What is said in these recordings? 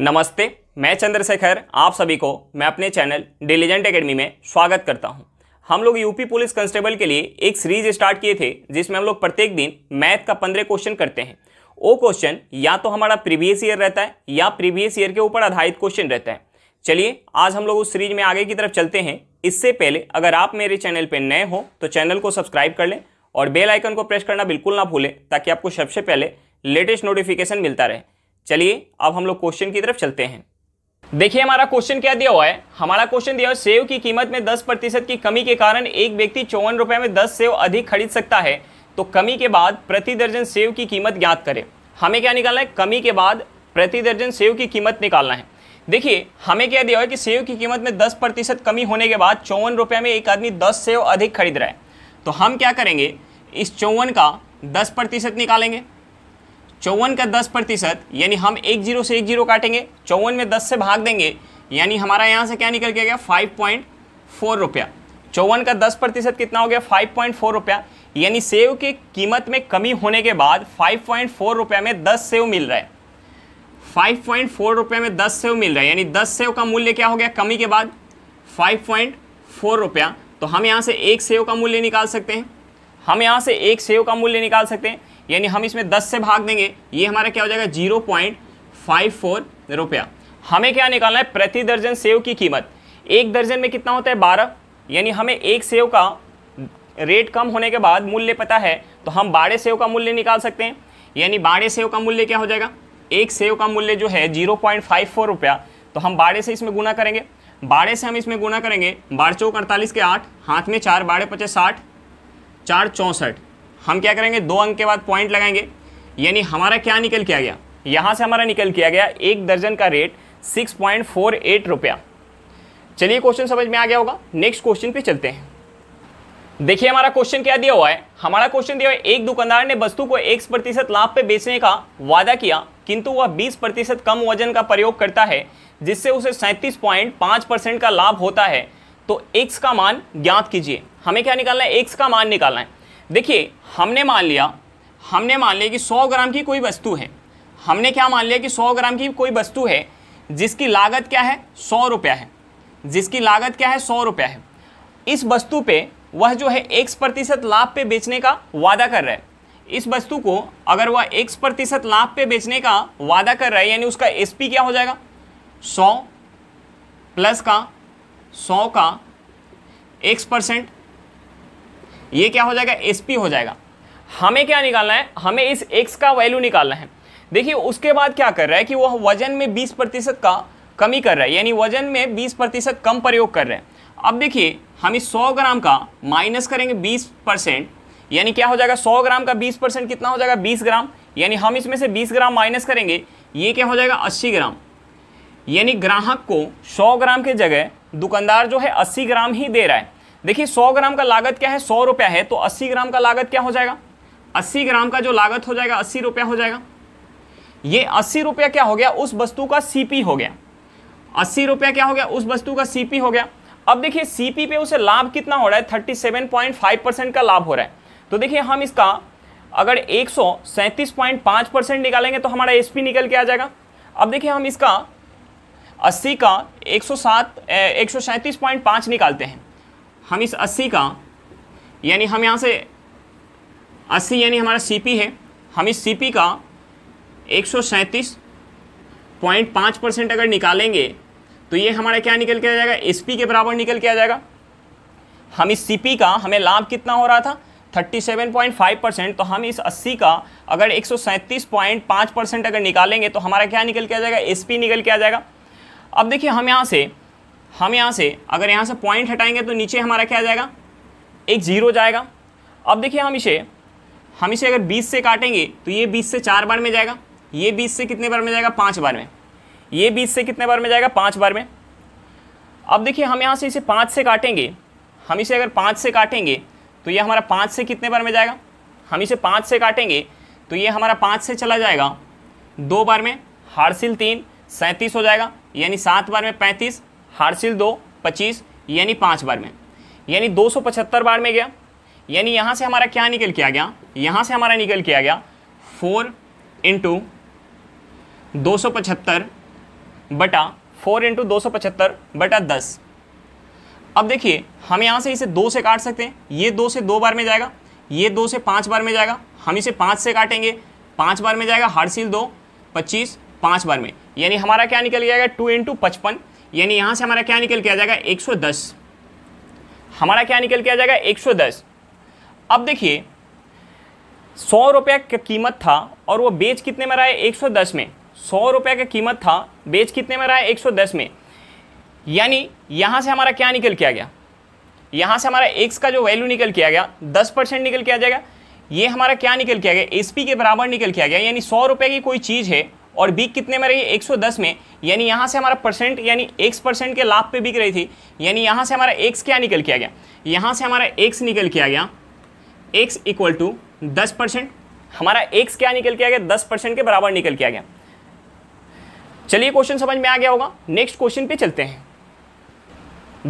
नमस्ते मैं चंद्रशेखर आप सभी को मैं अपने चैनल डिलीजेंट एकेडमी में स्वागत करता हूं हम लोग यूपी पुलिस कांस्टेबल के लिए एक सीरीज स्टार्ट किए थे जिसमें हम लोग प्रत्येक दिन मैथ का पंद्रह क्वेश्चन करते हैं वो क्वेश्चन या तो हमारा प्रीवियस ईयर रहता है या प्रीवियस ईयर के ऊपर आधारित क्वेश्चन रहता है चलिए आज हम लोग उस सीरीज में आगे की तरफ चलते हैं इससे पहले अगर आप मेरे चैनल पर नए हो तो चैनल को सब्सक्राइब कर लें और बेल आइकन को प्रेस करना बिल्कुल ना भूलें ताकि आपको सबसे पहले लेटेस्ट नोटिफिकेशन मिलता रहे चलिए अब हम लोग क्वेश्चन की तरफ चलते हैं देखिए हमारा क्वेश्चन क्या दिया हुआ है हमारा क्वेश्चन दिया हुआ है सेव की कीमत में 10 प्रतिशत की कमी के कारण एक व्यक्ति चौवन रुपये में 10 सेव अधिक खरीद सकता है तो कमी के बाद प्रति दर्जन सेव की कीमत ज्ञात करें हमें क्या निकालना है कमी के बाद प्रति दर्जन सेव की कीमत निकालना है देखिए हमें क्या दिया हुआ है कि सेव की कीमत में दस प्रतिशत कमी होने के बाद चौवन रुपये में एक आदमी दस सेव अधिक खरीद रहा है तो हम क्या करेंगे इस चौवन का दस प्रतिशत निकालेंगे चौवन का दस प्रतिशत यानी हम एक जीरो से एक जीरो काटेंगे चौवन में दस से भाग देंगे यानी हमारा यहाँ से क्या निकल के गया फाइव पॉइंट फोर रुपया चौवन का दस प्रतिशत कितना हो गया फाइव पॉइंट फोर रुपया यानी सेव की कीमत में कमी होने के बाद फाइव पॉइंट फोर रुपये में दस सेव मिल रहा है फाइव पॉइंट फोर रुपये में दस सेव मिल रहा है यानी दस सेव का मूल्य क्या हो गया कमी के बाद फाइव पॉइंट फोर रुपया तो हम यहाँ से एक सेव का मूल्य निकाल सकते हैं हम यहाँ से एक सेव का मूल्य निकाल सकते हैं यानी हम इसमें दस से भाग देंगे ये हमारा क्या हो जाएगा जीरो पॉइंट फाइव फोर रुपया हमें क्या निकालना है प्रति दर्जन सेव की कीमत एक दर्जन में कितना होता है बारह यानी हमें एक सेव का रेट कम होने के बाद मूल्य पता है तो हम बाड़े सेव का मूल्य निकाल सकते हैं यानी बाड़े सेव का मूल्य क्या हो जाएगा एक सेव का मूल्य जो है जीरो पॉइंट फाइव फोर रुपया तो हम बाड़े से इसमें गुना करेंगे बाड़े से हम इसमें गुना करेंगे बाढ़ चौक अड़तालीस के आठ हाथ में चार बाड़े पचास साठ चार चौंसठ हम क्या करेंगे दो अंक के बाद पॉइंट लगाएंगे यानी हमारा क्या निकल किया गया यहाँ से हमारा निकल किया गया एक दर्जन का rate six point four eight रुपया चलिए क्वेश्चन समझ में आ गया होगा नेक्स्ट क्वेश्चन पे चलते हैं देखिए हमारा क्वेश्चन क्या दिया हुआ है हमारा क्वेश्चन दिया हुआ है एक दुकानदार ने वस्तु को एक प्रतिशत लाभ पे बेचने का वादा किया किंतु वह बीस प्रतिशत कम वजन का प्रयोग करता है जिससे उसे सैंतीस पॉइंट पाँच परसेंट का लाभ होता है तो एक्स का मान ज्ञात कीजिए हमें क्या निकालना है एक्स का मान निकालना है देखिए हमने मान लिया हमने मान लिया कि 100 ग्राम की कोई वस्तु है हमने क्या मान लिया कि 100 ग्राम की कोई वस्तु है जिसकी लागत क्या है सौ रुपया है जिसकी लागत क्या है सौ रुपया है इस वस्तु पे वह जो है एक प्रतिशत लाभ पे बेचने का वादा कर रहा है इस वस्तु को अगर वह एक प्रतिशत लाभ पे बेचने का वादा कर रहा है यानी उसका एस पी क्या हो जाएगा सौ प्लस का सौ का एक्स परसेंट ये क्या हो जाएगा एस हो जाएगा हमें क्या निकालना है हमें इस एक्स का वैल्यू निकालना है देखिए उसके बाद क्या कर रहा है कि वह वजन में 20 प्रतिशत का कमी कर रहा है यानी वजन में 20 प्रतिशत कम प्रयोग कर रहे हैं अब देखिए हम इस 100 ग्राम का माइनस करेंगे 20 परसेंट यानी क्या हो जाएगा 100 ग्राम का 20 परसेंट कितना हो जाएगा 20 ग्राम यानी हम इसमें से 20 ग्राम माइनस करेंगे ये क्या हो जाएगा अस्सी ग्राम यानी ग्राहक को सौ ग्राम के जगह दुकानदार जो है अस्सी ग्राम ही दे रहा है देखिए 100 ग्राम का लागत क्या है सौ रुपया है तो 80 ग्राम का लागत क्या हो जाएगा 80 ग्राम का जो लागत हो जाएगा अस्सी रुपया हो जाएगा ये अस्सी रुपया क्या हो गया उस वस्तु का सीपी हो गया अस्सी रुपया क्या हो गया उस वस्तु का सीपी हो गया अब देखिए सीपी पे उसे लाभ कितना हो रहा है thirty seven point five percent का लाभ हो रहा है तो देखिए हम इसका अगर एक सौ सैंतीस पॉइंट पाँच परसेंट निकालेंगे तो हमारा एस पी निकल के आ जाएगा अब देखिए हम इसका अस्सी का एक सौ सात एक सौ सैंतीस पॉइंट पाँच निकालते हैं हम इस अस्सी का यानी हम यहाँ से अस्सी यानी हमारा सीपी है हम इस सीपी का एक पॉइंट पाँच परसेंट अगर निकालेंगे तो ये हमारा क्या निकल के आ जाएगा एसपी के बराबर निकल के आ जाएगा हम इस सीपी का हमें लाभ कितना हो रहा था 37.5 परसेंट तो हम इस 80 का अगर 137.5 परसेंट अगर निकालेंगे तो हमारा क्या निकल के आ जाएगा एसपी निकल के आ जाएगा अब देखिए हम यहाँ से हम यहाँ से अगर यहाँ से पॉइंट हटाएंगे तो नीचे हमारा क्या आ जाएगा एक ज़ीरो जाएगा अब देखिए हम इसे हम इसे अगर 20 से काटेंगे तो ये 20 से चार बार में जाएगा ये 20 से कितने बार में जाएगा पाँच बार में ये 20 से कितने बार में जाएगा पाँच बार में अब देखिए हम यहाँ से इसे पाँच से काटेंगे हम इसे अगर पाँच से काटेंगे तो ये हमारा पाँच से कितने बार में जाएगा हम इसे पाँच से काटेंगे तो ये हमारा पाँच से चला जाएगा दो बार में हारसिल तीन सैंतीस हो जाएगा यानी सात बार में पैंतीस हारसिल दो पच्चीस यानी पाँच बार में यानी दो सौ पचहत्तर बार में गया यानी यहाँ से हमारा क्या निकल किया गया यहाँ से हमारा निकल किया गया फोर इंटू दो सौ पचहत्तर बटा फोर इंटू दो सौ पचहत्तर बटा दस अब देखिए हम यहाँ से इसे दो से काट सकते हैं ये दो से दो बार में जाएगा ये दो से पाँच बार में जाएगा हम इसे पाँच से काटेंगे पाँच बार में जाएगा हारसिल दो पच्चीस पाँच बार में यानी हमारा क्या निकल गया टू इंटू पचपन यानी यहाँ से हमारा क्या निकल के आ जाएगा 110 हमारा क्या निकल के आ जाएगा 110 अब देखिए सौ रुपये का कीमत था और वो बेच कितने में रहा है 110 में सौ रुपये का कीमत था बेच कितने में रहा है 110 में यानी यहाँ से हमारा क्या निकल के आ गया यहाँ से हमारा एक्स का जो वैल्यू निकल के आ गया दस परसेंट निकल के आ जाएगा ये हमारा क्या निकल के आ गया एस के बराबर निकल के आ गया यानी सौ रुपये की कोई चीज़ है और बिक कितने में रही 110 में यानी यहाँ से हमारा परसेंट यानी एक्स परसेंट के लाभ पे बिक रही थी यानी यहाँ से हमारा एक्स क्या निकल किया गया यहाँ से हमारा एक्स निकल किया गया एक्स इक्वल टू दस परसेंट हमारा एक्स क्या निकल किया गया दस परसेंट के बराबर निकल किया गया चलिए क्वेश्चन समझ में आ गया होगा नेक्स्ट क्वेश्चन पे चलते हैं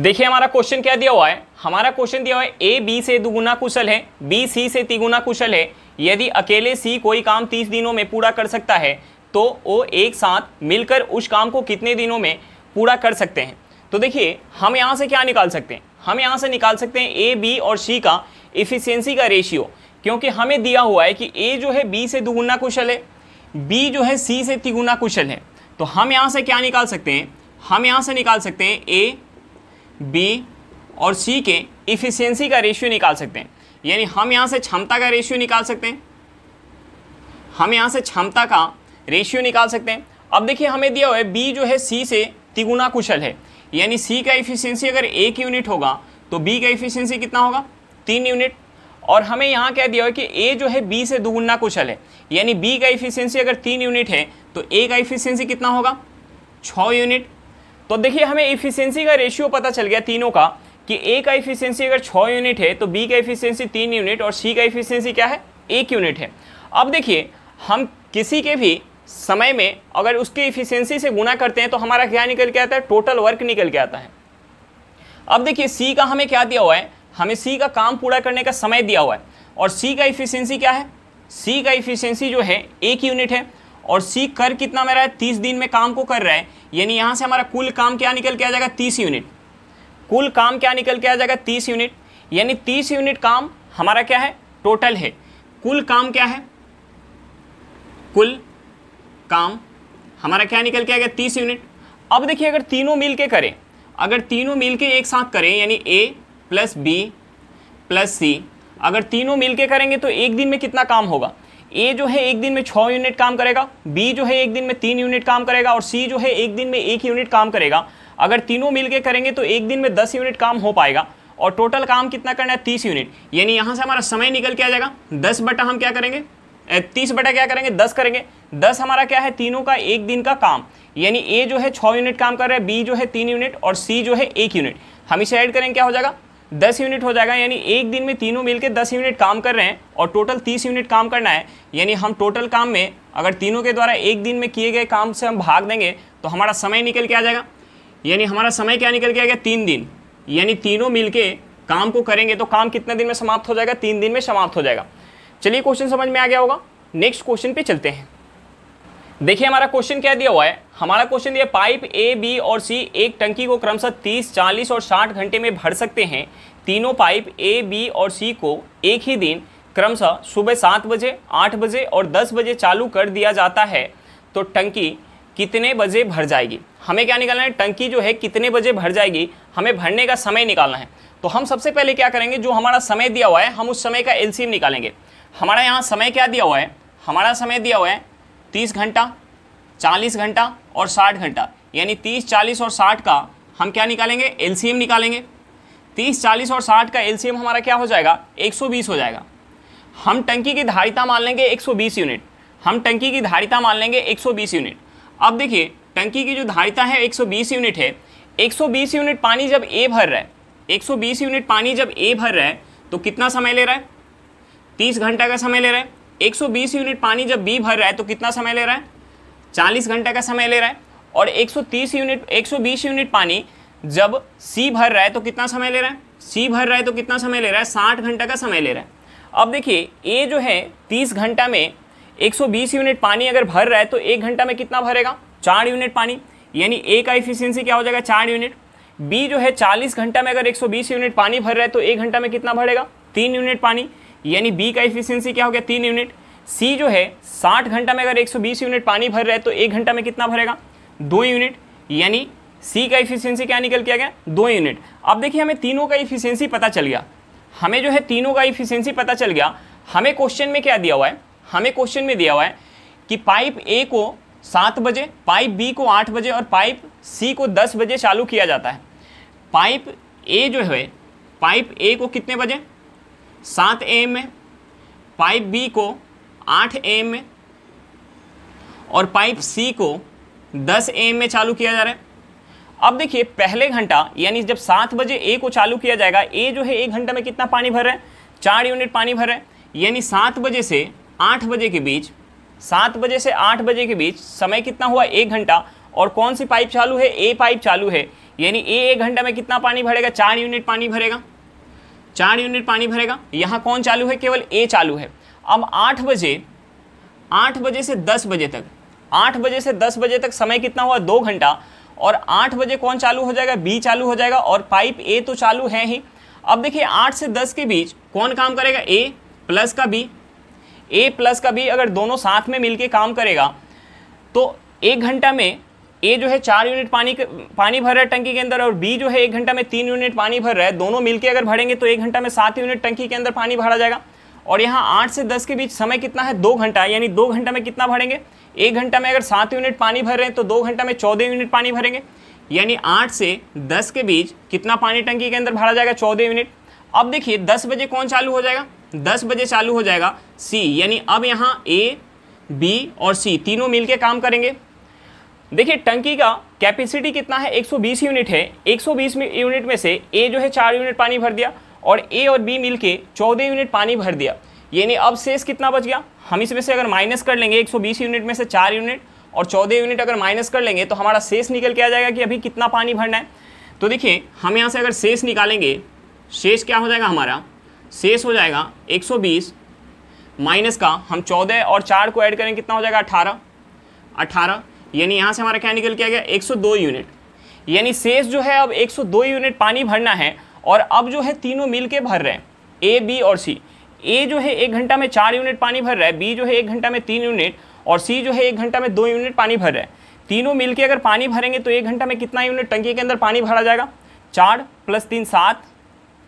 देखिए हमारा क्वेश्चन क्या दिया हुआ है हमारा क्वेश्चन दिया हुआ है ए बी से दुगुना कुशल है बी सी से तिगुना कुशल है यदि अकेले सी कोई काम तीस दिनों में पूरा कर सकता है तो वो एक साथ मिलकर उस काम को कितने दिनों में पूरा कर सकते हैं तो देखिए हम यहाँ से क्या निकाल सकते हैं हम यहाँ से निकाल सकते हैं ए बी और सी का इफिशियंसी का रेशियो क्योंकि हमें दिया हुआ है कि ए जो है बी से दुगुना कुशल है बी जो है सी से तिगुना कुशल है तो हम यहाँ से क्या निकाल सकते हैं हम यहाँ से निकाल सकते हैं ए बी और सी के इफिशियंसी का रेशियो निकाल सकते हैं यानी हम यहाँ से क्षमता का रेशियो निकाल सकते हैं हम यहाँ से क्षमता का रेशियो निकाल सकते हैं अब देखिए हमें दिया हुआ है बी जो है सी से तिगुना कुशल है यानी सी का इफिशियंसी अगर एक यूनिट होगा तो बी का इफिशियंसी कितना होगा तीन यूनिट और हमें यहाँ क्या दिया हुआ है कि ए जो है बी से दुगुना कुशल है यानी बी का इफिशियंसी अगर तीन यूनिट है तो ए का इफिशियंसी कितना होगा छः यूनिट तो देखिए हमें इफिशियंसी का रेशियो पता चल गया तीनों का कि ए का इफिशियंसी अगर छः यूनिट है तो बी का इफिशियंसी तीन यूनिट और सी का इफिशियंसी क्या है एक यूनिट है अब देखिए हम किसी के भी समय में अगर उसकी इफिशियंसी से गुना करते हैं तो हमारा क्या निकल के आता है टोटल वर्क निकल के आता है अब देखिए सी का हमें क्या दिया हुआ है हमें सी का काम पूरा करने का समय दिया हुआ है और सी का इफिशियंसी क्या है सी का इफिशियंसी जो है एक यूनिट है और सी कर कितना में रहा है तीस दिन में काम को कर रहा है यानी यहाँ से हमारा कुल काम क्या निकल के आ जाएगा तीस यूनिट कुल काम क्या निकल के आ जाएगा तीस यूनिट यानी तीस यूनिट काम हमारा क्या है टोटल है कुल काम क्या है कुल काम हमारा क्या निकल के आ गया तीस यूनिट अब देखिए अगर तीनों मिल के करें अगर तीनों मिल के एक साथ करें यानी A plus B plus C अगर तीनों मिल के करेंगे तो एक दिन में कितना काम होगा ए जो है एक दिन में छः यूनिट काम करेगा बी जो है एक दिन में तीन यूनिट काम करेगा और सी जो है एक दिन में एक यूनिट काम करेगा अगर तीनों मिल के करेंगे तो एक दिन में दस यूनिट काम हो पाएगा और टोटल काम कितना करना है तीस यूनिट यानी यहाँ से हमारा समय निकल के आ जाएगा दस बटा हम क्या करेंगे तीस बटा क्या करेंगे दस करेंगे दस हमारा क्या है तीनों का एक दिन का काम यानी ए जो है छः यूनिट काम कर रहा है बी जो है तीन यूनिट और सी जो है एक यूनिट हम इसे ऐड करेंगे क्या हो जाएगा दस यूनिट हो जाएगा यानी एक दिन में तीनों मिलकर दस यूनिट काम कर रहे हैं और टोटल तीस यूनिट काम करना है यानी हम टोटल काम में अगर तीनों के द्वारा एक दिन में किए गए काम से हम भाग देंगे तो हमारा समय निकल के आ जाएगा यानी हमारा समय क्या निकल के आ गया तीन दिन यानी तीनों मिलके काम को करेंगे तो काम कितने दिन में समाप्त हो जाएगा तीन दिन में समाप्त हो जाएगा चलिए क्वेश्चन समझ में आ गया होगा नेक्स्ट क्वेश्चन पे चलते हैं देखिए हमारा क्वेश्चन क्या दिया हुआ है हमारा क्वेश्चन दिया पाइप ए बी और सी एक टंकी को क्रमशः 30, 40 और 60 घंटे में भर सकते हैं तीनों पाइप ए बी और सी को एक ही दिन क्रमशः सुबह सात बजे आठ बजे और दस बजे चालू कर दिया जाता है तो टंकी कितने बजे भर जाएगी हमें क्या निकालना है टंकी जो है कितने बजे भर जाएगी हमें भरने का समय निकालना है तो हम सबसे पहले क्या करेंगे जो हमारा समय दिया हुआ है हम उस समय का एलसीएम निकालेंगे हमारा यहाँ समय क्या दिया हुआ है हमारा समय दिया हुआ है तीस घंटा चालीस घंटा और साठ घंटा यानी तीस चालीस और साठ का हम क्या निकालेंगे एल निकालेंगे तीस चालीस और साठ का एल हमारा क्या हो जाएगा एक सौ बीस हो जाएगा हम टंकी की धारिता मान लेंगे एक सौ बीस यूनिट हम टंकी की धारिता मान लेंगे एक सौ बीस यूनिट अब देखिए टंकी की जो धारिता है एक सौ बीस यूनिट है एक सौ बीस यूनिट पानी जब ए भर रहा है एक सौ बीस यूनिट पानी जब ए भर रहा है तो कितना समय ले रहा है तीस घंटा का समय ले रहा है एक सौ बीस यूनिट पानी जब बी भर रहा है तो कितना समय ले रहा है चालीस घंटे का समय ले रहा है और एक सौ तीस यूनिट एक सौ बीस यूनिट पानी जब सी भर रहा है तो कितना समय ले रहा है सी भर रहा है तो कितना समय ले रहा है साठ घंटा का समय ले रहा है अब देखिए ए जो है तीस घंटा में 120 यूनिट पानी अगर भर रहा है तो एक घंटा में कितना भरेगा चार यूनिट पानी यानी ए का इफिशियंसी क्या हो जाएगा चार यूनिट बी जो है 40 घंटा में अगर 120 यूनिट पानी भर रहा है तो एक घंटा में कितना भरेगा तीन यूनिट पानी यानी बी का एफिशिएंसी क्या हो गया तीन यूनिट सी जो है साठ घंटा में अगर 120 यूनिट पानी भर रहा है तो एक घंटा में कितना भरेगा दो यूनिट यानी सी का इफिशियंसी क्या निकल किया गया दो यूनिट अब देखिए हमें तीनों का इफिशियंसी पता चल गया हमें जो है तीनों का इफिशियंसी पता चल गया हमें क्वेश्चन में क्या दिया हुआ है हमें क्वेश्चन में दिया हुआ है कि पाइप ए को सात बजे पाइप बी को आठ बजे और पाइप सी को दस बजे चालू किया जाता है पाइप ए जो है पाइप ए को कितने बजे सात एम में पाइप बी को आठ एम में और पाइप सी को दस एम में चालू किया जा रहा है अब देखिए पहले घंटा यानी जब सात बजे ए को चालू किया जाएगा ए जो है एक घंटा में कितना पानी भर रहा है चार यूनिट पानी भर रहा है यानी सात बजे से आठ बजे के बीच सात बजे से आठ बजे के बीच समय कितना हुआ एक घंटा और कौन सी पाइप चालू है ए पाइप चालू है यानी ए एक घंटा में कितना पानी भरेगा चार यूनिट पानी भरेगा चार यूनिट पानी भरेगा यहाँ कौन चालू है केवल ए चालू है अब आठ बजे आठ बजे से दस बजे तक आठ बजे से दस बजे तक समय कितना हुआ दो घंटा और आठ बजे कौन चालू हो जाएगा बी चालू हो जाएगा और पाइप ए तो चालू है ही अब देखिए आठ से दस के बीच कौन काम करेगा ए प्लस का बी ए प्लस का बी अगर दोनों साथ में मिलके काम करेगा तो एक घंटा में ए जो है चार यूनिट पानी पानी भर रहा है टंकी के अंदर और बी जो है एक घंटा में तीन यूनिट पानी भर रहा है दोनों मिलकर अगर भरेंगे तो एक घंटा में सात यूनिट टंकी के अंदर पानी भरा जाएगा और यहाँ आठ से दस के बीच समय कितना है दो घंटा यानी दो घंटा में कितना भरेंगे एक घंटा में अगर सात यूनिट पानी भर रहे हैं तो दो घंटा में चौदह यूनिट पानी भरेंगे यानी आठ से दस के बीच कितना पानी टंकी के अंदर भरा जाएगा चौदह यूनिट अब देखिए दस बजे कौन चालू हो जाएगा दस बजे चालू हो जाएगा सी यानी अब यहाँ ए बी और सी तीनों मिलकर काम करेंगे देखिए टंकी का कैपेसिटी कितना है 120 यूनिट है 120 यूनिट में से ए जो है चार यूनिट पानी भर दिया और ए और बी मिलके 14 यूनिट पानी भर दिया यानी अब शेष कितना बच गया हम इसमें से अगर माइनस कर लेंगे 120 यूनिट में से चार यूनिट और 14 यूनिट अगर माइनस कर लेंगे तो हमारा शेष निकल के आ जाएगा कि अभी कितना पानी भरना है तो देखिए हम यहाँ से अगर शेष निकालेंगे शेष क्या हो जाएगा हमारा शेष हो जाएगा एक माइनस का हम चौदह और चार को ऐड करें कितना हो जाएगा अठारह अठारह यानी यहाँ से हमारा क्या निकल के आ गया 102 यूनिट यानी शेष जो है अब 102 यूनिट पानी भरना है और अब जो है तीनों मिल के भर रहे हैं ए बी और सी ए जो है एक घंटा में चार यूनिट पानी भर रहा है बी जो है एक घंटा में तीन यूनिट और सी जो है एक घंटा में दो यूनिट पानी भर रहा है तीनों मिलके अगर पानी भरेंगे तो एक घंटा में कितना यूनिट टंकी के अंदर पानी भरा जाएगा चार प्लस तीन सात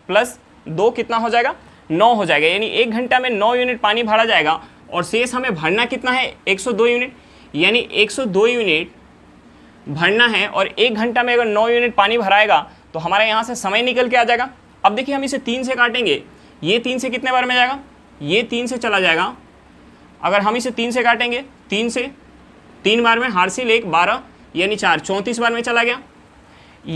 प्लस दो कितना हो जाएगा नौ हो जाएगा यानी एक घंटा में नौ यूनिट पानी भरा जाएगा और शेष हमें भरना कितना है दो यूनिट यानी 102 यूनिट भरना है और एक घंटा में अगर नौ यूनिट पानी भराएगा तो हमारे यहाँ से समय निकल के आ जाएगा अब देखिए हम इसे तीन से काटेंगे ये तीन से कितने बार में जाएगा ये तीन से चला जाएगा अगर हम इसे तीन से काटेंगे तीन से तीन बार में हारसिल एक बारह यानी चार चौंतीस बार में चला गया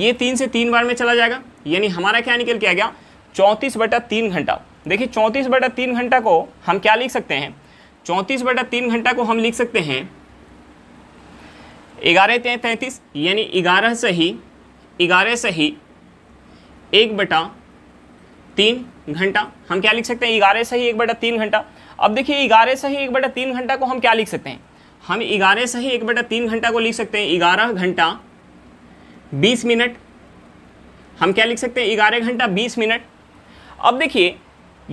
ये तीन से तीन बार में चला जाएगा यानी हमारा क्या निकल के आ गया चौंतीस बटा तीन घंटा देखिए चौंतीस बटा तीन घंटा को हम क्या लिख सकते हैं चौंतीस बटा तीन घंटा को हम लिख सकते हैं ग्यारह तय तैंतीस यानी ग्यारह से ही ग्यारह से ही एक बटा तीन घंटा हम क्या लिख सकते हैं ग्यारह से ही एक बटा तीन घंटा अब देखिए ग्यारह से ही एक बटा तीन घंटा को हम क्या लिख सकते हैं हम ग्यारह से ही एक बटा तीन घंटा को लिख सकते हैं ग्यारह घंटा बीस मिनट हम क्या लिख सकते हैं ग्यारह घंटा बीस मिनट अब देखिए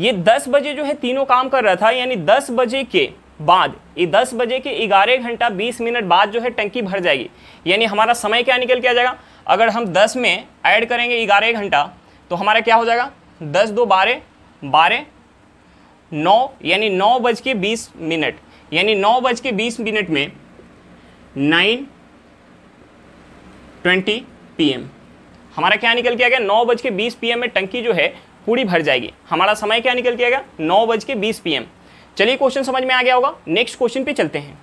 ये दस बजे जो है तीनों काम कर रहा था यानी दस बजे के बाद ये दस बजे के ग्यारह घंटा बीस मिनट बाद जो है टंकी भर जाएगी यानी हमारा समय क्या निकल के आ जाएगा अगर हम दस में ऐड करेंगे ग्यारह घंटा तो हमारा क्या हो जाएगा दस दो बारह बारह नौ यानी नौ बज के बीस मिनट यानी नौ बज के बीस मिनट में नाइन ट्वेंटी पी हमारा क्या निकल के आ गया नौ बज के बीस पी में टंकी जो है पूरी भर जाएगी हमारा समय क्या निकल के आएगा नौ बज के बीस पी चलिए क्वेश्चन समझ में आ गया होगा नेक्स्ट क्वेश्चन पे चलते हैं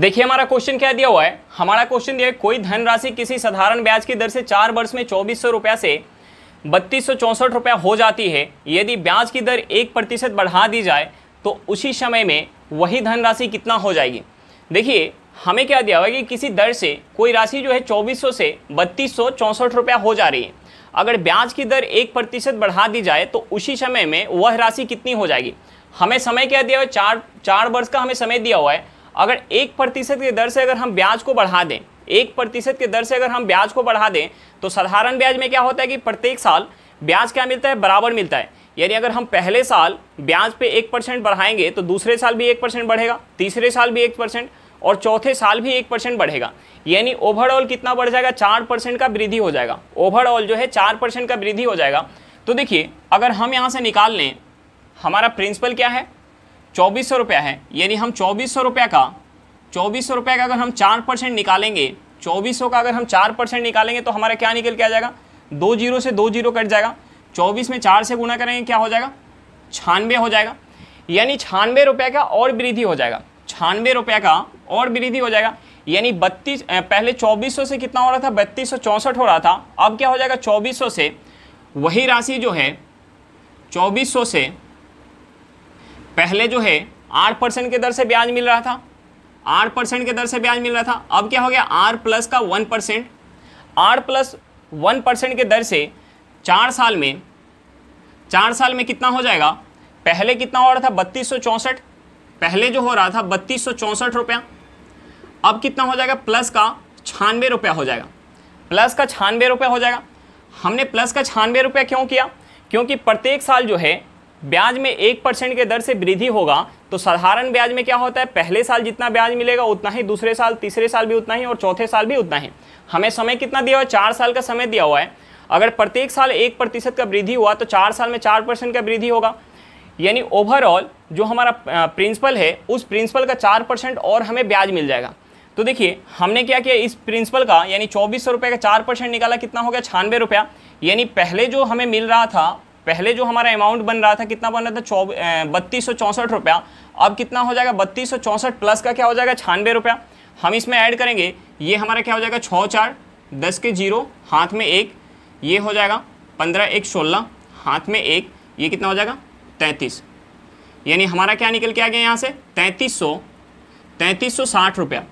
देखिए हमारा क्वेश्चन क्या दिया हुआ है हमारा क्वेश्चन दिया है कोई धनराशि किसी साधारण ब्याज की दर से चार वर्ष में चौबीस सौ रुपया से बत्तीस सौ चौंसठ रुपया हो जाती है यदि ब्याज की दर एक प्रतिशत बढ़ा दी जाए तो उसी समय में वही धनराशि कितना हो जाएगी देखिए हमें क्या दिया हुआ है कि किसी दर से कोई राशि जो है सौ से बत्तीस सौ चौंसठ रुपया हो जा रही है अगर ब्याज की दर एक प्रतिशत बढ़ा दी जाए तो उसी समय में वह राशि कितनी हो जाएगी हमें समय क्या दिया हुआ है चार चार वर्ष का हमें समय दिया हुआ है अगर एक प्रतिशत की दर से अगर हम ब्याज को बढ़ा दें एक प्रतिशत की दर से अगर हम ब्याज को बढ़ा दें तो साधारण ब्याज में क्या होता है कि प्रत्येक साल ब्याज क्या मिलता है बराबर मिलता है यानी अगर हम पहले साल ब्याज पे एक परसेंट बढ़ाएंगे तो दूसरे साल भी एक परसेंट बढ़ेगा तीसरे साल भी एक परसेंट और चौथे साल भी एक परसेंट बढ़ेगा यानी ओवरऑल कितना बढ़ जाएगा चार परसेंट का वृद्धि हो जाएगा ओवरऑल जो है चार परसेंट का वृद्धि हो जाएगा तो देखिए अगर हम यहाँ से निकाल लें हमारा प्रिंसिपल क्या है चौबीस सौ रुपया है यानी हम चौबीस सौ रुपया का चौबीस सौ रुपया का अगर हम चार परसेंट निकालेंगे चौबीस सौ का अगर हम चार परसेंट निकालेंगे तो हमारा क्या निकल के आ जाएगा दो जीरो से दो जीरो कट जाएगा चौबीस में चार से गुना करेंगे क्या हो जाएगा छानवे हो जाएगा यानी छानवे रुपये का और वृद्धि हो जाएगा छानवे रुपये का और वृद्धि हो जाएगा यानी बत्तीस पहले चौबीस से कितना हो रहा था बत्तीस हो रहा था अब क्या हो जाएगा चौबीस से वही राशि जो है चौबीस से पहले जो है आठ परसेंट के दर से ब्याज मिल रहा था आठ परसेंट के दर से ब्याज मिल रहा था अब क्या हो गया आर प्लस का one percent R plus one percent के दर से चार साल में चार साल में कितना हो जाएगा पहले कितना हो रहा था बत्तीस सौ चौंसठ पहले जो हो रहा था बत्तीस सौ चौंसठ रुपया अब कितना हो जाएगा प्लस का छानवे रुपया हो जाएगा प्लस का छानवे रुपया हो जाएगा हमने प्लस का छानवे रुपया क्यों किया क्योंकि प्रत्येक साल जो है ब्याज में एक परसेंट के दर से वृद्धि होगा तो साधारण ब्याज में क्या होता है पहले साल जितना ब्याज मिलेगा उतना ही दूसरे साल तीसरे साल भी उतना ही और चौथे साल भी उतना ही हमें समय कितना दिया हुआ है चार साल का समय दिया हुआ है अगर प्रत्येक साल एक प्रतिशत का वृद्धि हुआ तो चार साल में चार परसेंट का वृद्धि होगा यानी ओवरऑल जो हमारा प्रिंसिपल है उस प्रिंसिपल का चार परसेंट और हमें ब्याज मिल जाएगा तो देखिए हमने क्या किया इस प्रिंसिपल का यानी चौबीस सौ रुपये का चार परसेंट निकाला कितना हो गया छानवे रुपया यानी पहले जो हमें मिल रहा था पहले जो हमारा अमाउंट बन रहा था कितना बन रहा था चौ बत्तीस रुपया अब कितना हो जाएगा बत्तीस प्लस का क्या हो जाएगा छानबे रुपया हम इसमें ऐड करेंगे ये हमारा क्या हो जाएगा छः चार दस के जीरो हाथ में एक ये हो जाएगा पंद्रह एक सोलह हाथ में एक ये कितना हो जाएगा तैंतीस यानी हमारा क्या निकल के आ गया यहाँ से तैंतीस सौ तैंतीस सौ साठ रुपया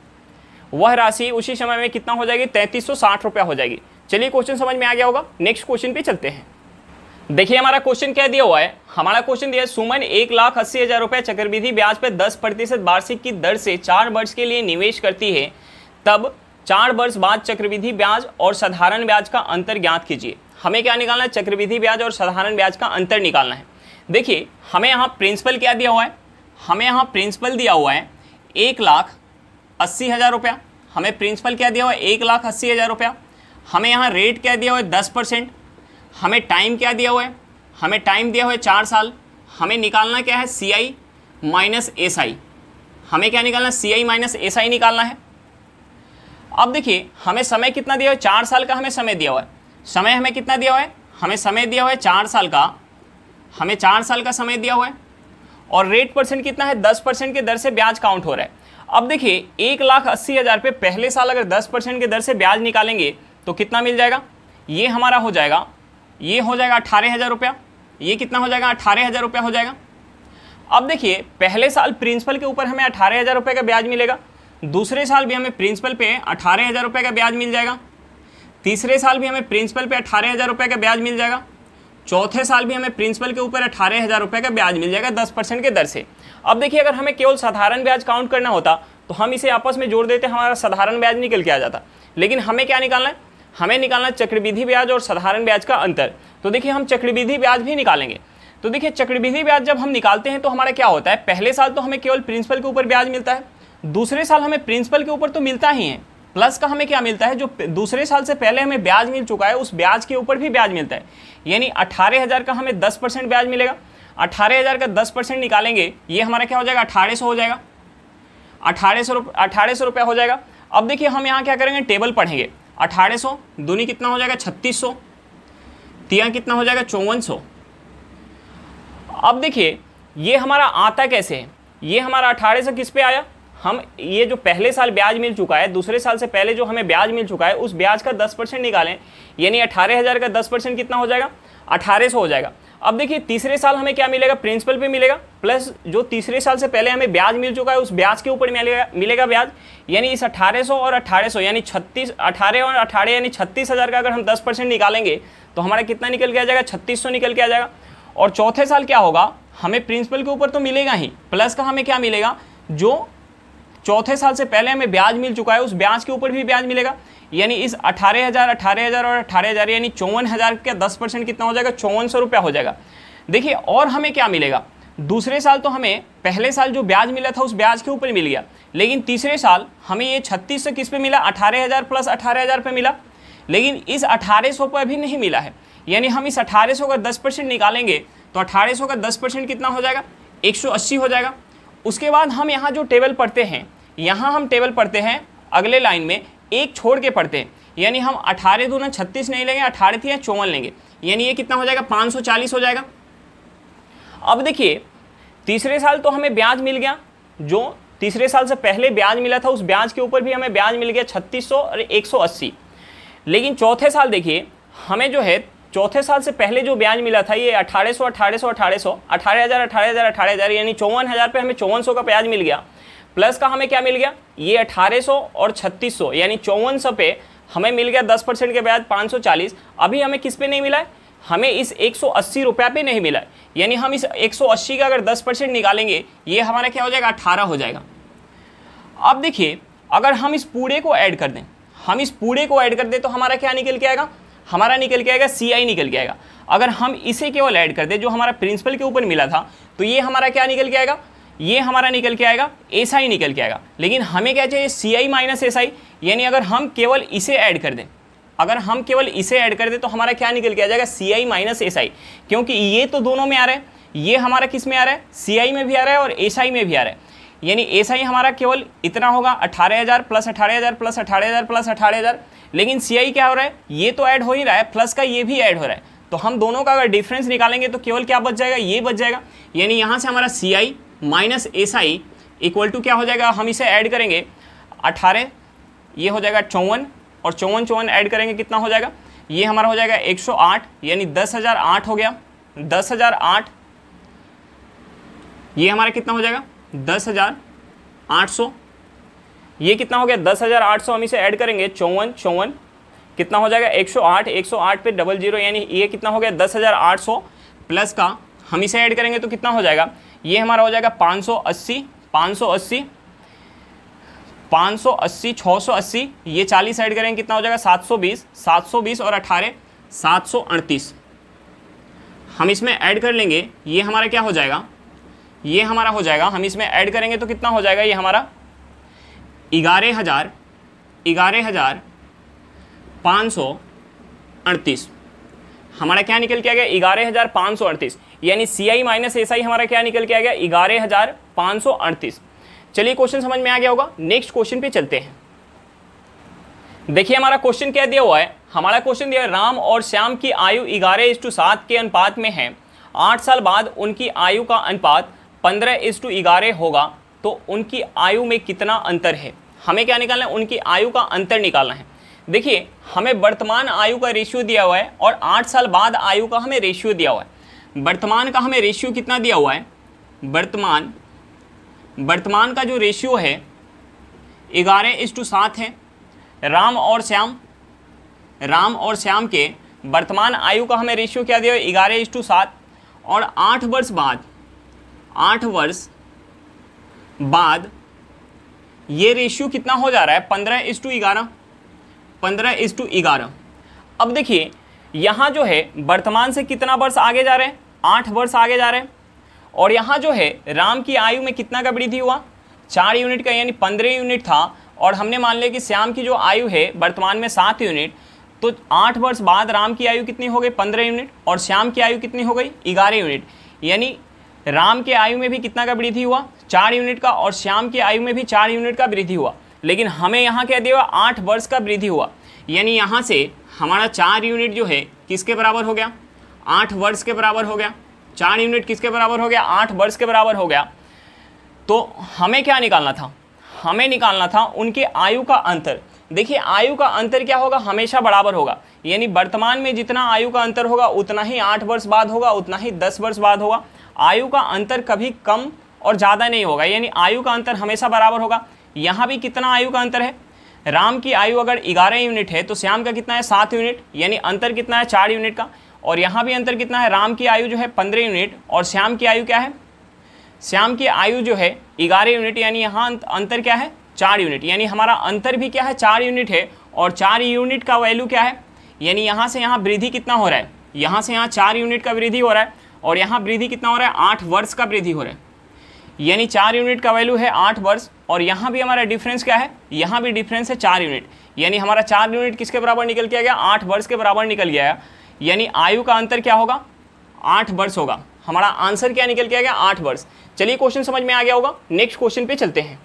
वह राशि उसी समय में कितना हो जाएगी तैंतीस सौ साठ रुपया हो जाएगी चलिए क्वेश्चन समझ में आ गया होगा नेक्स्ट क्वेश्चन पे चलते हैं देखिए हमारा क्वेश्चन क्या दिया हुआ है हमारा क्वेश्चन दिया है सुमन एक लाख अस्सी हजार रुपये चक्रवृद्धि ब्याज पर दस प्रतिशत वार्षिक की दर से चार वर्ष के लिए निवेश करती है तब चार वर्ष बाद चक्रवृद्धि ब्याज और साधारण ब्याज का अंतर ज्ञात कीजिए हमें क्या निकालना है चक्रवृद्धि ब्याज और साधारण ब्याज का अंतर निकालना है देखिए हमें यहाँ प्रिंसिपल क्या दिया हुआ है हमें यहाँ प्रिंसिपल दिया हुआ है एक लाख अस्सी हज़ार रुपया हमें प्रिंसिपल क्या दिया हुआ है एक लाख अस्सी हज़ार रुपया हमें यहाँ रेट क्या दिया हुआ है दस परसेंट हमें टाइम क्या दिया हुआ है हमें टाइम दिया हुआ है चार साल हमें निकालना क्या है सी आई माइनस एस आई हमें क्या निकालना है सी आई माइनस एस आई निकालना है अब देखिए हमें समय कितना दिया हुआ है चार साल का हमें समय दिया हुआ है समय हमें कितना दिया हुआ है हमें समय दिया हुआ है चार साल का हमें चार साल का समय दिया हुआ है और रेट परसेंट कितना है दस परसेंट के दर से ब्याज काउंट हो रहा है अब देखिए एक लाख अस्सी हज़ार पे पहले साल अगर दस परसेंट के दर से ब्याज निकालेंगे तो कितना मिल जाएगा ये हमारा हो जाएगा ये हो जाएगा अठारह हज़ार रुपया ये कितना हो जाएगा अठारह हज़ार रुपया हो जाएगा अब देखिए पहले साल प्रिंसिपल के ऊपर हमें अठारह हज़ार रुपये का ब्याज मिलेगा दूसरे साल भी हमें प्रिंसिपल पे अठारह हज़ार रुपये का ब्याज मिल जाएगा तीसरे साल भी हमें प्रिंसिपल पे अठारह हज़ार रुपये का ब्याज मिल जाएगा चौथे साल भी हमें प्रिंसिपल के ऊपर अठारह हज़ार रुपये का ब्याज मिल जाएगा दस परसेंट के दर से अब देखिए अगर हमें केवल साधारण ब्याज काउंट करना होता तो हम इसे आपस में जोड़ देते हमारा साधारण ब्याज निकल के आ जाता लेकिन हमें क्या निकालना है हमें निकालना चक्रविधि ब्याज और साधारण ब्याज का अंतर तो देखिए हम चक्रविधि ब्याज भी निकालेंगे तो देखिए चक्रविधि ब्याज जब हम निकालते हैं तो हमारा क्या होता है पहले साल तो हमें केवल प्रिंसिपल के ऊपर ब्याज मिलता है दूसरे साल हमें प्रिंसिपल के ऊपर तो मिलता ही है प्लस का हमें क्या मिलता है जो दूसरे साल से पहले हमें ब्याज मिल चुका है उस ब्याज के ऊपर भी ब्याज मिलता है यानी अठारह हज़ार का हमें दस परसेंट ब्याज मिलेगा अठारह हज़ार का दस परसेंट निकालेंगे ये हमारा क्या हो जाएगा अठारह सौ हो जाएगा अठारह सौ अठारह सौ रुपया हो जाएगा अब देखिए हम यहाँ क्या करेंगे टेबल पढ़ेंगे अठारह सौ दूनी कितना हो जाएगा छत्तीस सौ तिया कितना हो जाएगा चौवन सौ अब देखिए ये हमारा आता कैसे है ये हमारा अठारह सौ किस पे आया हम ये जो पहले साल ब्याज मिल चुका है दूसरे साल से पहले जो हमें ब्याज मिल चुका है उस ब्याज का दस परसेंट निकालें यानी अठारह हज़ार का दस परसेंट कितना हो जाएगा अठारह सौ हो जाएगा अब देखिए तीसरे साल हमें क्या मिलेगा प्रिंसिपल पे मिलेगा प्लस जो तीसरे साल से पहले हमें ब्याज मिल चुका है उस ब्याज के ऊपर मिलेगा मिलेगा ब्याज यानी इस 1800 और 1800 यानी 36 18 और 18 यानी छत्तीस हज़ार का अगर हम 10 परसेंट निकालेंगे तो हमारा कितना निकल के आ जाएगा छत्तीस निकल के आ जाएगा और चौथे साल क्या होगा हमें प्रिंसिपल के ऊपर तो मिलेगा ही प्लस का हमें क्या मिलेगा जो चौथे साल से पहले हमें ब्याज मिल चुका है उस ब्याज के ऊपर भी ब्याज मिलेगा यानी इस अठारह हज़ार अठारह हज़ार और अठारह हज़ार यानी चौवन हज़ार का दस परसेंट कितना हो जाएगा चौवन सौ रुपया हो जाएगा देखिए और हमें क्या मिलेगा दूसरे साल तो हमें पहले साल जो ब्याज मिला था उस ब्याज के ऊपर मिल गया लेकिन तीसरे साल हमें ये छत्तीस सौ किस पे मिला अठारह हज़ार प्लस अठारह हज़ार पे मिला लेकिन इस अठारह सौ पर अभी नहीं मिला है यानी हम इस अठारह सौ का दस परसेंट निकालेंगे तो अठारह सौ का दस परसेंट कितना हो जाएगा एक सौ अस्सी हो जाएगा उसके बाद हम यहाँ जो टेबल पढ़ते हैं यहाँ हम टेबल पढ़ते हैं अगले लाइन में एक छोड़ के पढ़ते हैं यानी हम अठारह दो ना छत्तीस नहीं लेंगे अठारह थी या चौवन लेंगे यानी ये कितना हो जाएगा पाँच सौ चालीस हो जाएगा अब देखिए तीसरे साल तो हमें ब्याज मिल गया जो तीसरे साल से पहले ब्याज मिला था उस ब्याज के ऊपर भी हमें ब्याज मिल गया छत्तीस सौ और एक सौ अस्सी लेकिन चौथे साल देखिए हमें जो है चौथे साल से पहले जो ब्याज मिला था ये अठारह सौ अठारह सौ अठारह सौ अठारह हज़ार अठारह हज़ार अठारह हज़ार यानी चौवन हज़ार पर हमें चौवन सौ का ब्याज मिल गया प्लस का हमें क्या मिल गया ये 1800 और 3600 यानी चौवन पे हमें मिल गया 10 परसेंट के ब्याज 540 अभी हमें किस पे नहीं मिला है हमें इस एक रुपया पे नहीं मिला है यानी हम इस 180 का अगर 10 परसेंट निकालेंगे ये हमारा क्या हो जाएगा अट्ठारह हो जाएगा अब देखिए अगर हम इस पूरे को ऐड कर दें हम इस पूरे को ऐड कर दें तो हमारा क्या निकल के आएगा हमारा निकल के आएगा सी आई निकल के आएगा अगर हम इसे केवल ऐड कर दें जो हमारा प्रिंसिपल के ऊपर मिला था तो ये हमारा क्या निकल के आएगा ये हमारा निकल के आएगा एस आई निकल के आएगा लेकिन हमें क्या चाहिए सी आई माइनस एस आई यानी अगर हम केवल इसे ऐड कर दें अगर हम केवल इसे ऐड कर दें तो हमारा क्या निकल के आ जाएगा सी आई माइनस एस आई क्योंकि ये तो दोनों में आ रहा है ये हमारा किस में आ रहा है सी आई में भी आ रहा है और एस आई में भी आ रहा है यानी एस आई हमारा केवल इतना होगा अठारह हज़ार प्लस अठारह हज़ार प्लस अठारह हज़ार प्लस अठारह हज़ार लेकिन सी आई क्या हो रहा है ये तो ऐड हो ही रहा है प्लस का ये भी ऐड हो रहा है तो हम दोनों का अगर डिफरेंस निकालेंगे तो केवल क्या बच जाएगा ये बच जाएगा यानी यहाँ से हमारा C I minus S I equal to क्या हो जाएगा हम इसे ऐड करेंगे अठारह ये हो जाएगा चौवन और चौवन चौवन ऐड करेंगे कितना हो जाएगा ये हमारा हो जाएगा 108 यानी दस हज़ार आठ हो गया दस हज़ार आठ ये हमारा कितना हो जाएगा दस हज़ार आठ सौ ये कितना हो गया दस हज़ार आठ सौ हम इसे ऐड करेंगे चौवन चौवन कितना हो जाएगा एक सौ आठ एक सौ आठ पे डबल जीरो यानी ये कितना हो गया दस हज़ार आठ सौ प्लस का हम इसे ऐड करेंगे तो कितना हो जाएगा ये हमारा हो जाएगा 580 580 580 680 ये 40 ऐड करेंगे कितना हो जाएगा 720 720 और 18 738 हम इसमें ऐड कर लेंगे ये हमारा क्या हो जाएगा ये हमारा हो जाएगा हम इसमें ऐड करेंगे तो कितना हो जाएगा ये हमारा ग्यारह हज़ार ग्यारह हज़ार पाँच सौ अड़तीस हमारा क्या निकल के आ गया ग्यारह हज़ार पाँच सौ अड़तीस यानी सी आई माइनस एस आई हमारा क्या निकल के आ गया ग्यारह हज़ार पाँच सौ अड़तीस चलिए क्वेश्चन समझ में आ गया होगा नेक्स्ट क्वेश्चन पे चलते हैं देखिए हमारा क्वेश्चन क्या दिया हुआ है हमारा क्वेश्चन दिया है राम और श्याम की आयु ग्यारह इस टू सात के अनुपात में है आठ साल बाद उनकी आयु का अनुपात पंद्रह इस टू ग्यारह होगा तो उनकी आयु में कितना अंतर है हमें क्या निकालना है उनकी आयु का अंतर निकालना है देखिए हमें वर्तमान आयु का रेशियो दिया हुआ है और आठ साल बाद आयु का हमें रेशियो दिया हुआ है वर्तमान का हमें रेशियो कितना दिया हुआ है वर्तमान वर्तमान का जो रेशियो है ग्यारह इस टू सात है राम और श्याम राम और श्याम के वर्तमान आयु का हमें रेशियो क्या दिया ग्यारह इस टू सात और आठ वर्ष बाद आठ वर्ष बाद ये रेशियो कितना हो जा रहा है पंद्रह इस टू ग्यारह पंद्रह इस टू ग्यारह अब देखिए यहाँ जो है वर्तमान से कितना वर्ष आगे जा रहे हैं आठ वर्ष आगे जा रहे हैं और यहाँ जो है राम की आयु में कितना का वृद्धि हुआ चार यूनिट का यानी पंद्रह यूनिट था और हमने मान लिया कि श्याम की जो आयु है वर्तमान में सात यूनिट तो आठ वर्ष बाद राम की आयु कितनी हो गई पंद्रह यूनिट और श्याम की आयु कितनी हो गई ग्यारह यूनिट यानी राम के आयु में भी कितना का वृद्धि हुआ चार यूनिट का और श्याम की आयु में भी चार यूनिट का वृद्धि हुआ लेकिन हमें यहाँ क्या दिया आठ वर्ष का वृद्धि हुआ यानी यहाँ से हमारा चार यूनिट जो है किसके बराबर हो गया आठ वर्ष के बराबर हो गया चार यूनिट किसके बराबर हो गया आठ वर्ष के बराबर हो गया तो हमें क्या निकालना था हमें निकालना था उनके आयु का अंतर देखिए आयु का अंतर क्या होगा हमेशा बराबर होगा यानी वर्तमान में जितना आयु का अंतर होगा उतना ही आठ वर्ष बाद होगा उतना ही दस वर्ष बाद होगा आयु का अंतर कभी कम और ज़्यादा नहीं होगा यानी आयु का अंतर हमेशा बराबर होगा यहाँ भी कितना आयु का अंतर है राम की आयु अगर ग्यारह यूनिट है तो श्याम का कितना है सात यूनिट यानी अंतर कितना है चार यूनिट का और यहाँ भी अंतर कितना है राम की आयु जो है पंद्रह यूनिट और श्याम की आयु क्या है श्याम की आयु जो है ग्यारह यूनिट यानी यहाँ अंतर क्या है चार यूनिट यानी हमारा अंतर भी क्या है चार यूनिट है और चार यूनिट का वैल्यू क्या है यानी यहाँ से यहाँ वृद्धि कितना हो रहा है यहाँ से यहाँ चार यूनिट का वृद्धि हो रहा है और यहाँ वृद्धि कितना हो रहा है आठ वर्ष का वृद्धि हो रहा है यानी चार यूनिट का वैल्यू है आठ वर्ष और यहाँ भी हमारा डिफरेंस क्या है यहाँ भी डिफरेंस है चार यूनिट यानी हमारा चार यूनिट किसके बराबर निकल के गया आठ वर्ष के बराबर निकल गया यानी आयु का अंतर क्या होगा आठ वर्ष होगा हमारा आंसर क्या निकल के आ गया आठ वर्ष चलिए क्वेश्चन समझ में आ गया होगा नेक्स्ट क्वेश्चन पे चलते हैं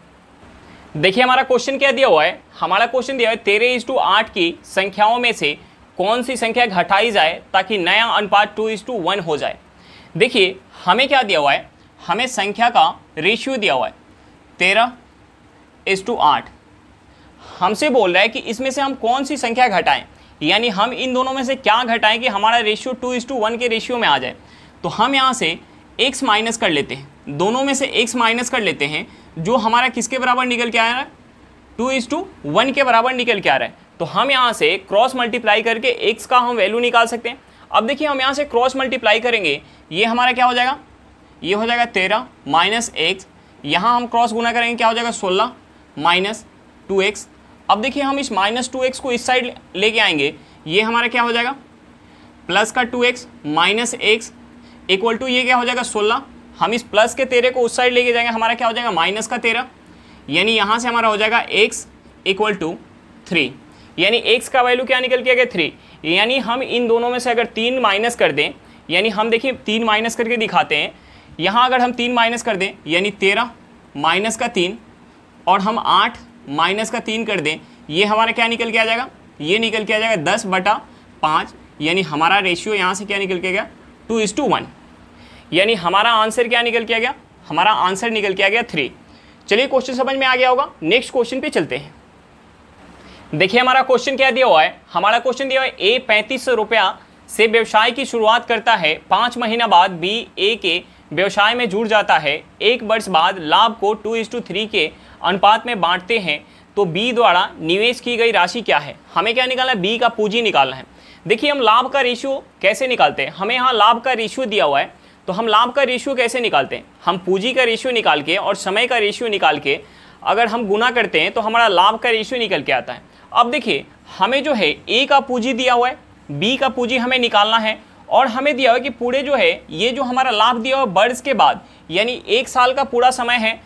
देखिए हमारा क्वेश्चन क्या दिया हुआ है हमारा क्वेश्चन दिया हुआ है तेरह इस टू आठ की संख्याओं में से कौन सी संख्या घटाई जाए ताकि नया अनुपात टू इस टू वन हो जाए देखिए हमें क्या दिया हुआ है हमें संख्या का रेशियो दिया हुआ है तेरह इज टू आठ हमसे बोल रहा है कि इसमें से हम कौन सी संख्या घटाएं यानी हम इन दोनों में से क्या घटाएं कि हमारा ratio two is to one के रेशियो में आ जाए तो हम यहाँ से x माइनस कर लेते हैं दोनों में से x माइनस कर लेते हैं जो हमारा किसके बराबर निकल के आ रहा है टू इज़ टू वन के बराबर निकल के आ रहा है तो हम यहाँ से क्रॉस मल्टीप्लाई करके एक्स का हम वैल्यू निकाल सकते हैं अब देखिए हम यहाँ से क्रॉस मल्टीप्लाई करेंगे ये हमारा क्या हो जाएगा ये हो जाएगा तेरह माइनस एक्स यहाँ हम क्रॉस गुना करेंगे क्या हो जाएगा सोलह माइनस टू एक्स अब देखिए हम इस माइनस टू एक्स को इस साइड लेके आएंगे ये हमारा क्या हो जाएगा प्लस का two X minus X equal to ये क्या हो जाएगा सोलह हम इस प्लस के तेरह को उस साइड लेके जाएंगे हमारा क्या हो जाएगा माइनस का तेरह यानी यहाँ से हमारा हो जाएगा एक्स इक्वल टू थ्री यानी एक्स का वैल्यू क्या निकल के आ गया थ्री यानी हम इन दोनों में से अगर तीन माइनस कर दें यानी हम देखिए तीन माइनस करके दिखाते हैं यहाँ अगर हम तीन माइनस कर दें यानी तेरह माइनस का तीन और हम आठ माइनस का तीन कर दें ये हमारा क्या निकल के आ जाएगा ये निकल के आ जाएगा दस बटा पाँच यानी हमारा रेशियो यहाँ से क्या निकल के गया टू इज़ टू वन यानी हमारा आंसर क्या निकल के आ गया हमारा आंसर निकल के आ गया थ्री चलिए क्वेश्चन समझ में आ गया होगा नेक्स्ट क्वेश्चन पे चलते हैं देखिए हमारा क्वेश्चन क्या दिया हुआ है हमारा क्वेश्चन दिया हुआ है ए पैंतीस सौ रुपया से व्यवसाय की शुरुआत करता है पाँच महीना बाद बी ए के व्यवसाय में जुड़ जाता है एक वर्ष बाद लाभ को टू इज टू थ्री के अनुपात में बांटते हैं तो बी द्वारा निवेश की गई राशि क्या है हमें क्या निकालना है बी का पूंजी निकालना है देखिए हम लाभ का रेशियो कैसे निकालते हैं हमें यहाँ लाभ का रेशियो दिया हुआ है तो हम लाभ का रेशियो कैसे निकालते हैं हम पूंजी का रेशियो निकाल के और समय का रेशियो निकाल के अगर हम गुना करते हैं तो हमारा लाभ का रेशियो निकल के आता है अब देखिए हमें जो है ए का पूंजी दिया हुआ है बी का पूंजी हमें निकालना है और हमें दिया हुआ है कि पूरे जो है ये जो हमारा लाभ दिया हुआ वर्ष के बाद यानी एक साल का पूरा समय है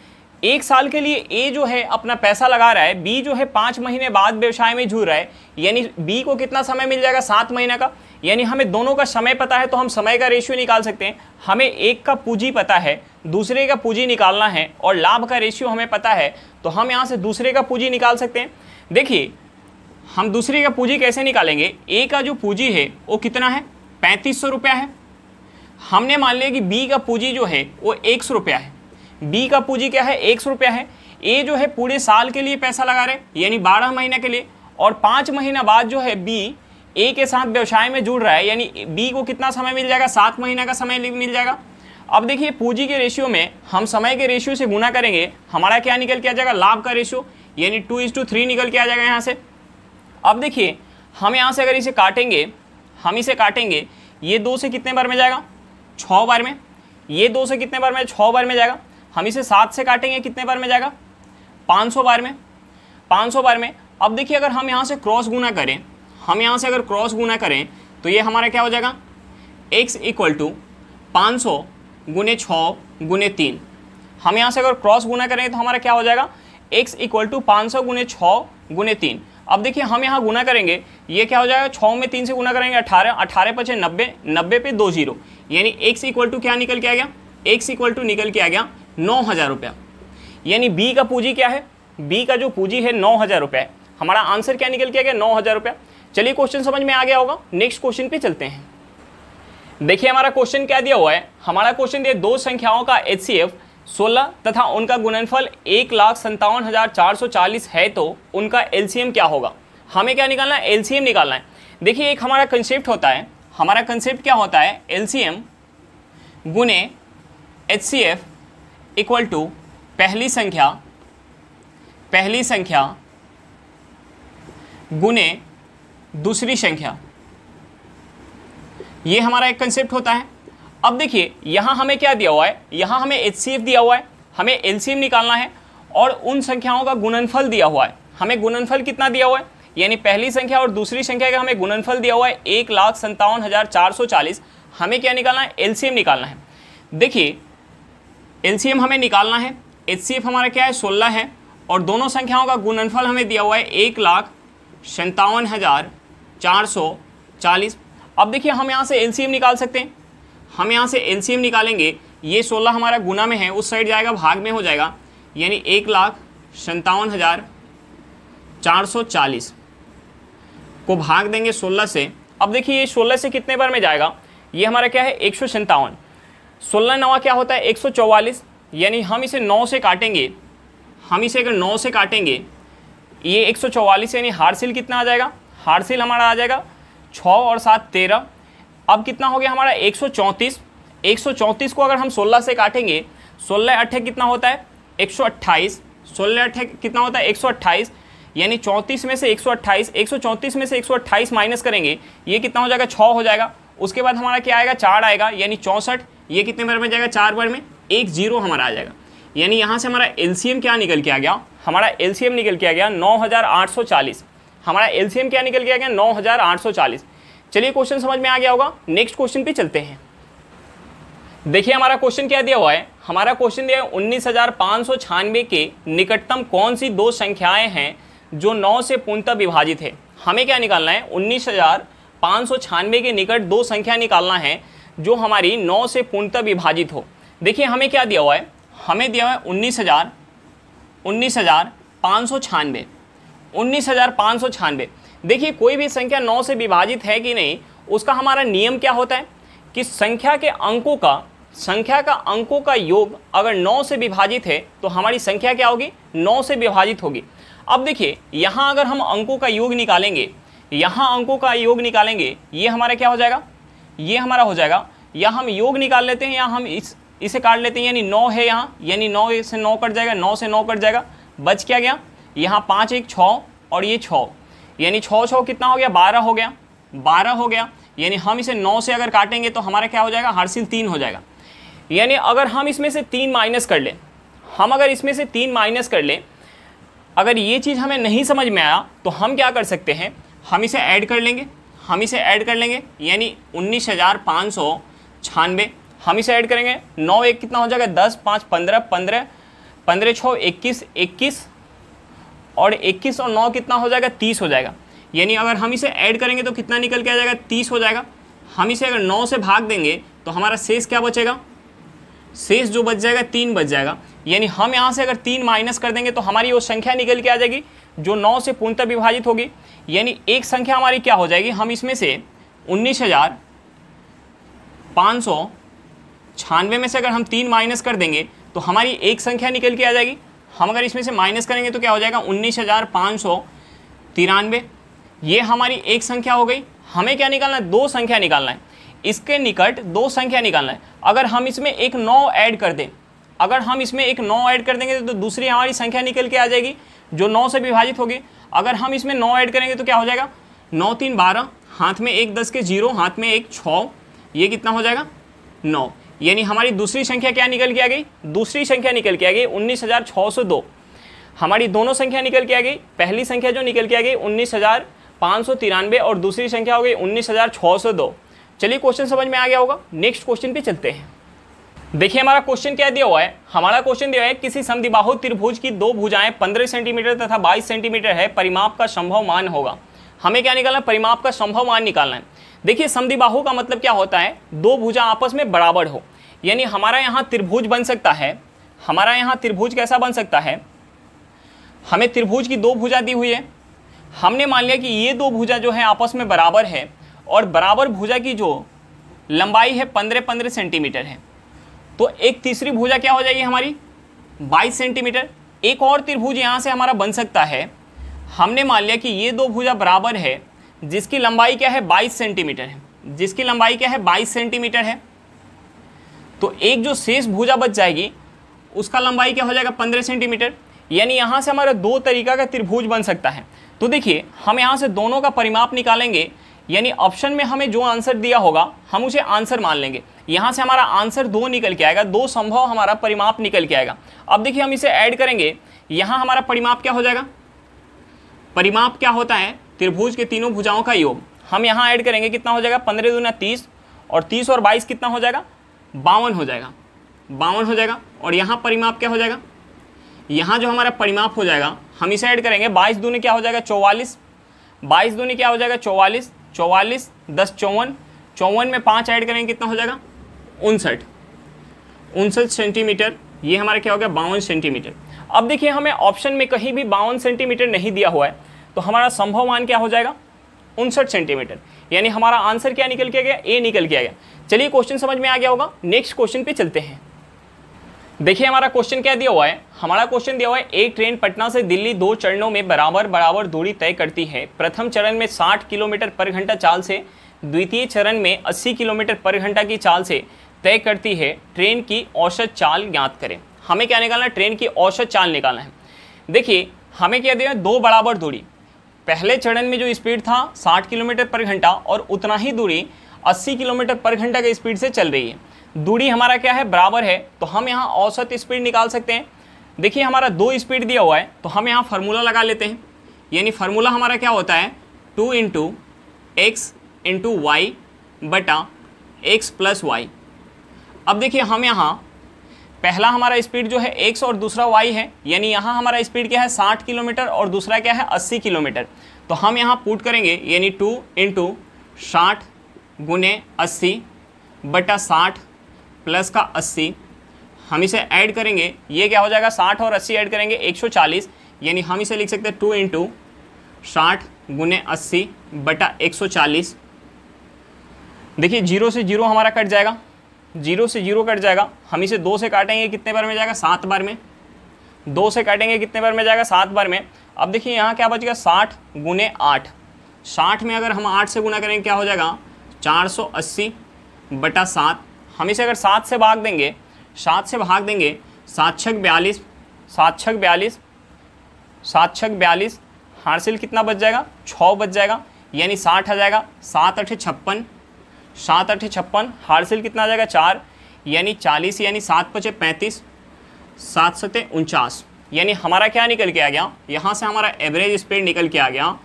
एक साल के लिए ए जो है अपना पैसा लगा रहा है बी जो है पाँच महीने बाद व्यवसाय में झूल रहा है यानी बी को कितना समय मिल जाएगा सात महीने का यानी हमें दोनों का समय पता है तो हम समय का रेशियो निकाल सकते हैं हमें एक का पूंजी पता है दूसरे का पूंजी निकालना है और लाभ का रेशियो हमें पता है तो हम यहाँ से दूसरे का पूंजी निकाल सकते हैं देखिए हम दूसरे का पूंजी कैसे निकालेंगे ए का जो पूंजी है वो कितना है पैंतीस सौ रुपया है हमने मान लिया कि बी का पूंजी जो है वो एक सौ रुपया है बी का पूंजी क्या है एक सौ रुपया है ए जो है पूरे साल के लिए पैसा लगा रहे यानी बारह महीने के लिए और पाँच महीना बाद जो है बी ए के साथ व्यवसाय में जुड़ रहा है यानी बी को कितना समय मिल जाएगा सात महीना का समय मिल जाएगा अब देखिए पूंजी के रेशियो में हम समय के रेशियो से गुना करेंगे हमारा क्या निकल के आ जाएगा लाभ का रेशियो यानी टू इज टू थ्री निकल के आ जाएगा यहाँ से अब देखिए हम यहाँ से अगर इसे काटेंगे हम इसे काटेंगे ये दो से कितने बार में जाएगा छः बार में ये दो से कितने बार में छः बार में जाएगा हम इसे सात से काटेंगे कितने बार में जाएगा पाँच सौ बार में पाँच सौ बार में अब देखिए अगर हम यहाँ से क्रॉस गुना करें हम यहाँ से अगर क्रॉस गुना करें तो ये हमारा क्या हो जाएगा एक्स इक्वल टू पाँच सौ गुने छः गुने तीन हम यहाँ से अगर क्रॉस गुना करें तो हमारा क्या हो जाएगा एक्स इक्वल टू पाँच सौ गुने छः गुने तीन अब देखिए हम यहाँ गुना करेंगे ये क्या हो जाएगा छः में तीन से गुना करेंगे अठारह अठारह पचे नब्बे नब्बे पे दो जीरो यानी एक्स इक्वल टू क्या निकल के आ गया एक्स इक्वल टू निकल के आ गया नौ हज़ार रुपया यानी बी का पूंजी क्या है बी का जो पूंजी है नौ हज़ार रुपया हमारा आंसर क्या निकल के आ गया नौ हज़ार रुपया चलिए क्वेश्चन समझ में आ गया होगा नेक्स्ट क्वेश्चन पे चलते हैं देखिए हमारा क्वेश्चन क्या दिया हुआ है हमारा क्वेश्चन दिया दो संख्याओं का एच सी एफ सोलह तथा उनका गुणनफल एक लाख संतावन हज़ार चार सौ चालीस है तो उनका एल सी एम क्या होगा हमें क्या निकालना है एल सी एम निकालना है देखिए एक हमारा कंसेप्ट होता है हमारा कंसेप्ट क्या होता है एल सी एम गुने H C F equal to पहली संख्या पहली संख्या गुने दूसरी संख्या ये हमारा एक कंसेप्ट होता है अब देखिए यहां हमें क्या दिया हुआ है यहां हमें एच दिया हुआ है हमें एल निकालना है और उन संख्याओं का गुणनफल दिया हुआ है हमें गुणनफल कितना दिया हुआ है यानी पहली संख्या और दूसरी संख्या का हमें गुणनफल दिया हुआ है एक लाख संतावन हज़ार चार सौ चालीस हमें क्या निकालना है एल निकालना है देखिए एलसीएम हमें निकालना है एच हमारा क्या है सोलह है और दोनों संख्याओं का गुणनफल हमें दिया हुआ है एक लाख सन्तावन हज़ार चार सौ चालीस अब देखिए हम यहाँ से एलसीएम निकाल सकते हैं हम यहाँ से एलसीएम निकालेंगे ये सोलह हमारा गुना में है उस साइड जाएगा भाग में हो जाएगा यानी एक लाख सन्तावन हज़ार चार सौ चालीस को भाग देंगे सोलह से अब देखिए ये सोलह से कितने बार में जाएगा ये हमारा क्या है एक सौ सन्तावन सोलह नवा क्या होता है एक सौ चौवालीस यानी हम इसे नौ से काटेंगे हम इसे अगर नौ से काटेंगे ये एक सौ चौवालीस यानी हारसिल कितना आ जाएगा हारसिल हमारा आ जाएगा छः और सात तेरह अब कितना हो गया हमारा एक सौ चौंतीस एक सौ चौंतीस को अगर हम सोलह से काटेंगे सोलह अट्ठे कितना होता है एक सौ अट्ठाईस सोलह अट्ठे कितना होता है एक सौ अट्ठाईस यानी चौंतीस में से एक सौ अट्ठाईस एक सौ चौंतीस में से एक सौ अट्ठाईस माइनस करेंगे ये कितना हो जाएगा छः हो जाएगा उसके बाद हमारा क्या आएगा चार आएगा यानी चौंसठ ये कितने बार में जाएगा चार बार में एक जीरो हमारा आ जाएगा यानी यहाँ से हमारा एल क्या निकल के आ गया हमारा एल निकल के आ गया नौ हमारा एल क्या निकल के आ गया नौ चलिए क्वेश्चन समझ में आ गया होगा नेक्स्ट क्वेश्चन पे चलते हैं देखिए हमारा क्वेश्चन क्या दिया हुआ है हमारा क्वेश्चन दिया है उन्नीस हज़ार पाँच सौ छियानवे के निकटतम कौन सी दो संख्याएं हैं जो नौ से पूर्णतः विभाजित है हमें क्या निकालना है उन्नीस हज़ार पाँच के निकट दो संख्या निकालना है जो हमारी नौ से पूर्णतः विभाजित हो देखिए हमें क्या दिया हुआ है हमें दिया हुआ है उन्नीस हज़ार उन्नीस हज़ार पाँच सौ छानवे उन्नीस हज़ार पाँच सौ छानवे देखिए कोई भी संख्या नौ से विभाजित है कि नहीं उसका हमारा नियम क्या होता है कि संख्या के अंकों का संख्या का अंकों का योग अगर नौ से विभाजित है तो हमारी संख्या क्या होगी नौ से विभाजित होगी अब देखिए यहाँ अगर हम अंकों का योग निकालेंगे यहाँ अंकों का योग निकालेंगे ये हमारा क्या हो जाएगा ये हमारा हो जाएगा या हम योग निकाल लेते हैं या हम इस इसे काट लेते हैं यानी नौ है यहाँ यानी नौ से नौ कट जाएगा नौ से नौ कट जाएगा बच क्या गया यहाँ पाँच एक छः और ये छः यानी छः छः कितना हो गया बारह हो गया बारह हो गया यानी हम इसे नौ से अगर काटेंगे तो हमारा क्या हो जाएगा हारसिल तीन हो जाएगा यानी अगर हम इसमें से तीन माइनस कर लें हम अगर इसमें से तीन माइनस कर लें अगर ये चीज़ हमें नहीं समझ में आया तो हम क्या कर सकते हैं हम इसे ऐड कर लेंगे हम इसे ऐड कर लेंगे यानी उन्नीस हज़ार पाँच सौ छानबे हम इसे ऐड करेंगे नौ एक कितना हो जाएगा दस पाँच पंद्रह पंद्रह पंद्रह छः इक्कीस इक्कीस और इक्कीस और नौ कितना हो जाएगा तीस हो जाएगा यानी अगर हम इसे ऐड करेंगे तो कितना निकल के आ जाएगा तीस हो जाएगा हम इसे अगर नौ से भाग देंगे तो हमारा शेष क्या बचेगा शेष जो बच जाएगा तीन बच जाएगा यानी हम यहाँ से अगर तीन माइनस कर देंगे तो हमारी वो संख्या निकल के आ जाएगी जो नौ से पूर्णतः विभाजित होगी यानी एक संख्या हमारी क्या हो जाएगी हम इसमें से उन्नीस हज़ार पाँच सौ छानवे में से अगर हम तीन माइनस कर देंगे तो हमारी एक संख्या निकल के आ जाएगी हम अगर इसमें से माइनस करेंगे तो क्या हो जाएगा उन्नीस हज़ार पाँच सौ तिरानवे ये हमारी एक संख्या हो गई हमें क्या निकालना है दो संख्या निकालना है इसके निकट दो संख्या निकालना है अगर हम इसमें एक नौ ऐड कर दें अगर हम इसमें एक नौ ऐड कर देंगे तो दूसरी हमारी संख्या निकल के आ जाएगी जो नौ से विभाजित होगी अगर हम इसमें नौ ऐड करेंगे तो क्या हो जाएगा नौ तीन बारह हाथ में एक दस के जीरो हाथ में एक छः ये कितना हो जाएगा नौ यानी हमारी दूसरी संख्या क्या निकल के आ गई दूसरी संख्या निकल के आ गई उन्नीस हज़ार छः सौ दो हमारी दोनों संख्या निकल के आ गई पहली संख्या जो निकल के आ गई उन्नीस हज़ार पाँच सौ तिरानवे और दूसरी संख्या हो गई उन्नीस हज़ार छः सौ दो चलिए क्वेश्चन समझ में आ गया होगा नेक्स्ट क्वेश्चन पे चलते हैं देखिए हमारा क्वेश्चन क्या दिया हुआ है हमारा क्वेश्चन दिया है किसी समदिबाहु त्रिभुज की दो भुजाएं 15 सेंटीमीटर तथा 22 सेंटीमीटर है परिमाप का संभव मान होगा हमें क्या निकालना है परिमाप का संभव मान निकालना है देखिए समदिबाहु का मतलब क्या होता है दो भुजा आपस में बराबर हो यानी हमारा यहाँ त्रिभुज बन सकता है हमारा यहाँ त्रिभुज कैसा बन सकता है हमें त्रिभुज की दो भुजा दी हुई है हमने मान लिया कि ये दो भुजा जो है आपस में बराबर है और बराबर भुजा की जो लंबाई है पंद्रह पंद्रह सेंटीमीटर है तो एक तीसरी भुजा क्या हो जाएगी हमारी बाईस सेंटीमीटर एक और त्रिभुज यहाँ से हमारा बन सकता है हमने मान लिया कि ये दो भुजा बराबर है जिसकी लंबाई क्या है बाईस सेंटीमीटर है जिसकी लंबाई क्या है बाईस सेंटीमीटर है तो एक जो शेष भुजा बच जाएगी उसका लंबाई क्या हो जाएगा पंद्रह सेंटीमीटर यानी यहाँ से हमारा दो तरीका का त्रिभुज बन सकता है तो देखिए हम यहाँ से दोनों का परिमाप निकालेंगे यानी ऑप्शन में हमें जो आंसर दिया होगा हम उसे आंसर मान लेंगे यहाँ से हमारा आंसर दो निकल के आएगा दो संभव हमारा परिमाप निकल के आएगा अब देखिए हम इसे ऐड करेंगे यहाँ हमारा परिमाप क्या हो जाएगा परिमाप क्या होता है त्रिभुज के तीनों भुजाओं का योग हम यहाँ ऐड करेंगे कितना हो जाएगा पंद्रह दूना तीस और तीस और बाईस कितना हो जाएगा बावन हो जाएगा बावन हो जाएगा और यहाँ परिमाप क्या हो जाएगा यहाँ जो हमारा परिमाप हो जाएगा हम इसे ऐड करेंगे बाईस दूनी क्या हो जाएगा चौवालीस बाईस दूनी क्या हो जाएगा चौवालीस चौवालीस दस चौवन चौवन में पाँच ऐड करेंगे कितना हो जाएगा उनसठ उनसठ सेंटीमीटर ये हमारा क्या हो गया बावन सेंटीमीटर अब देखिए हमें ऑप्शन में कहीं भी बावन सेंटीमीटर नहीं दिया हुआ है तो हमारा संभव मान क्या हो जाएगा उनसठ सेंटीमीटर यानी हमारा आंसर क्या निकल के गया ए निकल के आ गया चलिए क्वेश्चन समझ में आ गया होगा नेक्स्ट क्वेश्चन पे चलते हैं देखिए हमारा क्वेश्चन क्या दिया हुआ है हमारा क्वेश्चन दिया हुआ है एक ट्रेन पटना से दिल्ली दो चरणों में बराबर बराबर दूरी तय करती है प्रथम चरण में 60 किलोमीटर पर घंटा चाल से द्वितीय चरण में 80 किलोमीटर पर घंटा की चाल से तय करती है ट्रेन की औसत चाल ज्ञात करें हमें क्या निकालना है ट्रेन की औसत चाल निकालना है देखिए हमें क्या दिया है दो बराबर दूरी पहले चरण में जो स्पीड था साठ किलोमीटर पर घंटा और उतना ही दूरी अस्सी किलोमीटर पर घंटा की स्पीड से चल रही है दूरी हमारा क्या है बराबर है तो हम यहाँ औसत स्पीड निकाल सकते हैं देखिए हमारा दो स्पीड दिया हुआ है तो हम यहाँ फार्मूला लगा लेते हैं यानी फार्मूला हमारा क्या होता है two into X into Y बटा एक्स प्लस वाई अब देखिए हम यहाँ पहला हमारा स्पीड जो है एक्स और दूसरा वाई है यानी यहाँ हमारा स्पीड क्या है साठ किलोमीटर और दूसरा क्या है अस्सी किलोमीटर तो हम यहाँ पुट करेंगे यानी टू इंटू साठ गुने अस्सी बटा साठ प्लस का अस्सी हम इसे ऐड करेंगे ये क्या हो जाएगा साठ और अस्सी ऐड करेंगे एक सौ चालीस यानी हम इसे लिख सकते हैं टू इंटू साठ गुने अस्सी बटा एक सौ चालीस देखिए जीरो से जीरो हमारा कट जाएगा जीरो से जीरो कट जाएगा हम इसे दो से काटेंगे कितने बार में जाएगा सात बार में दो से काटेंगे कितने बार में जाएगा सात बार में अब देखिए यहाँ क्या बचेगा साठ गुने आठ साठ में अगर हम आठ से गुना करेंगे क्या हो जाएगा चार सौ अस्सी बटा सात हम इसे अगर सात से भाग देंगे सात से भाग देंगे सात छक बयालीस सात छक बयालीस सात छक बयालीस हारसिल कितना बच जाएगा छः बच जाएगा यानी साठ आ जाएगा सात अठे छप्पन सात अठे छप्पन हारसिल कितना आ जाएगा चार यानी चालीस यानी सात पचे पैंतीस सात सते उनचास यानी हमारा क्या निकल के आ गया यहाँ से हमारा एवरेज स्पीड निकल के आ गया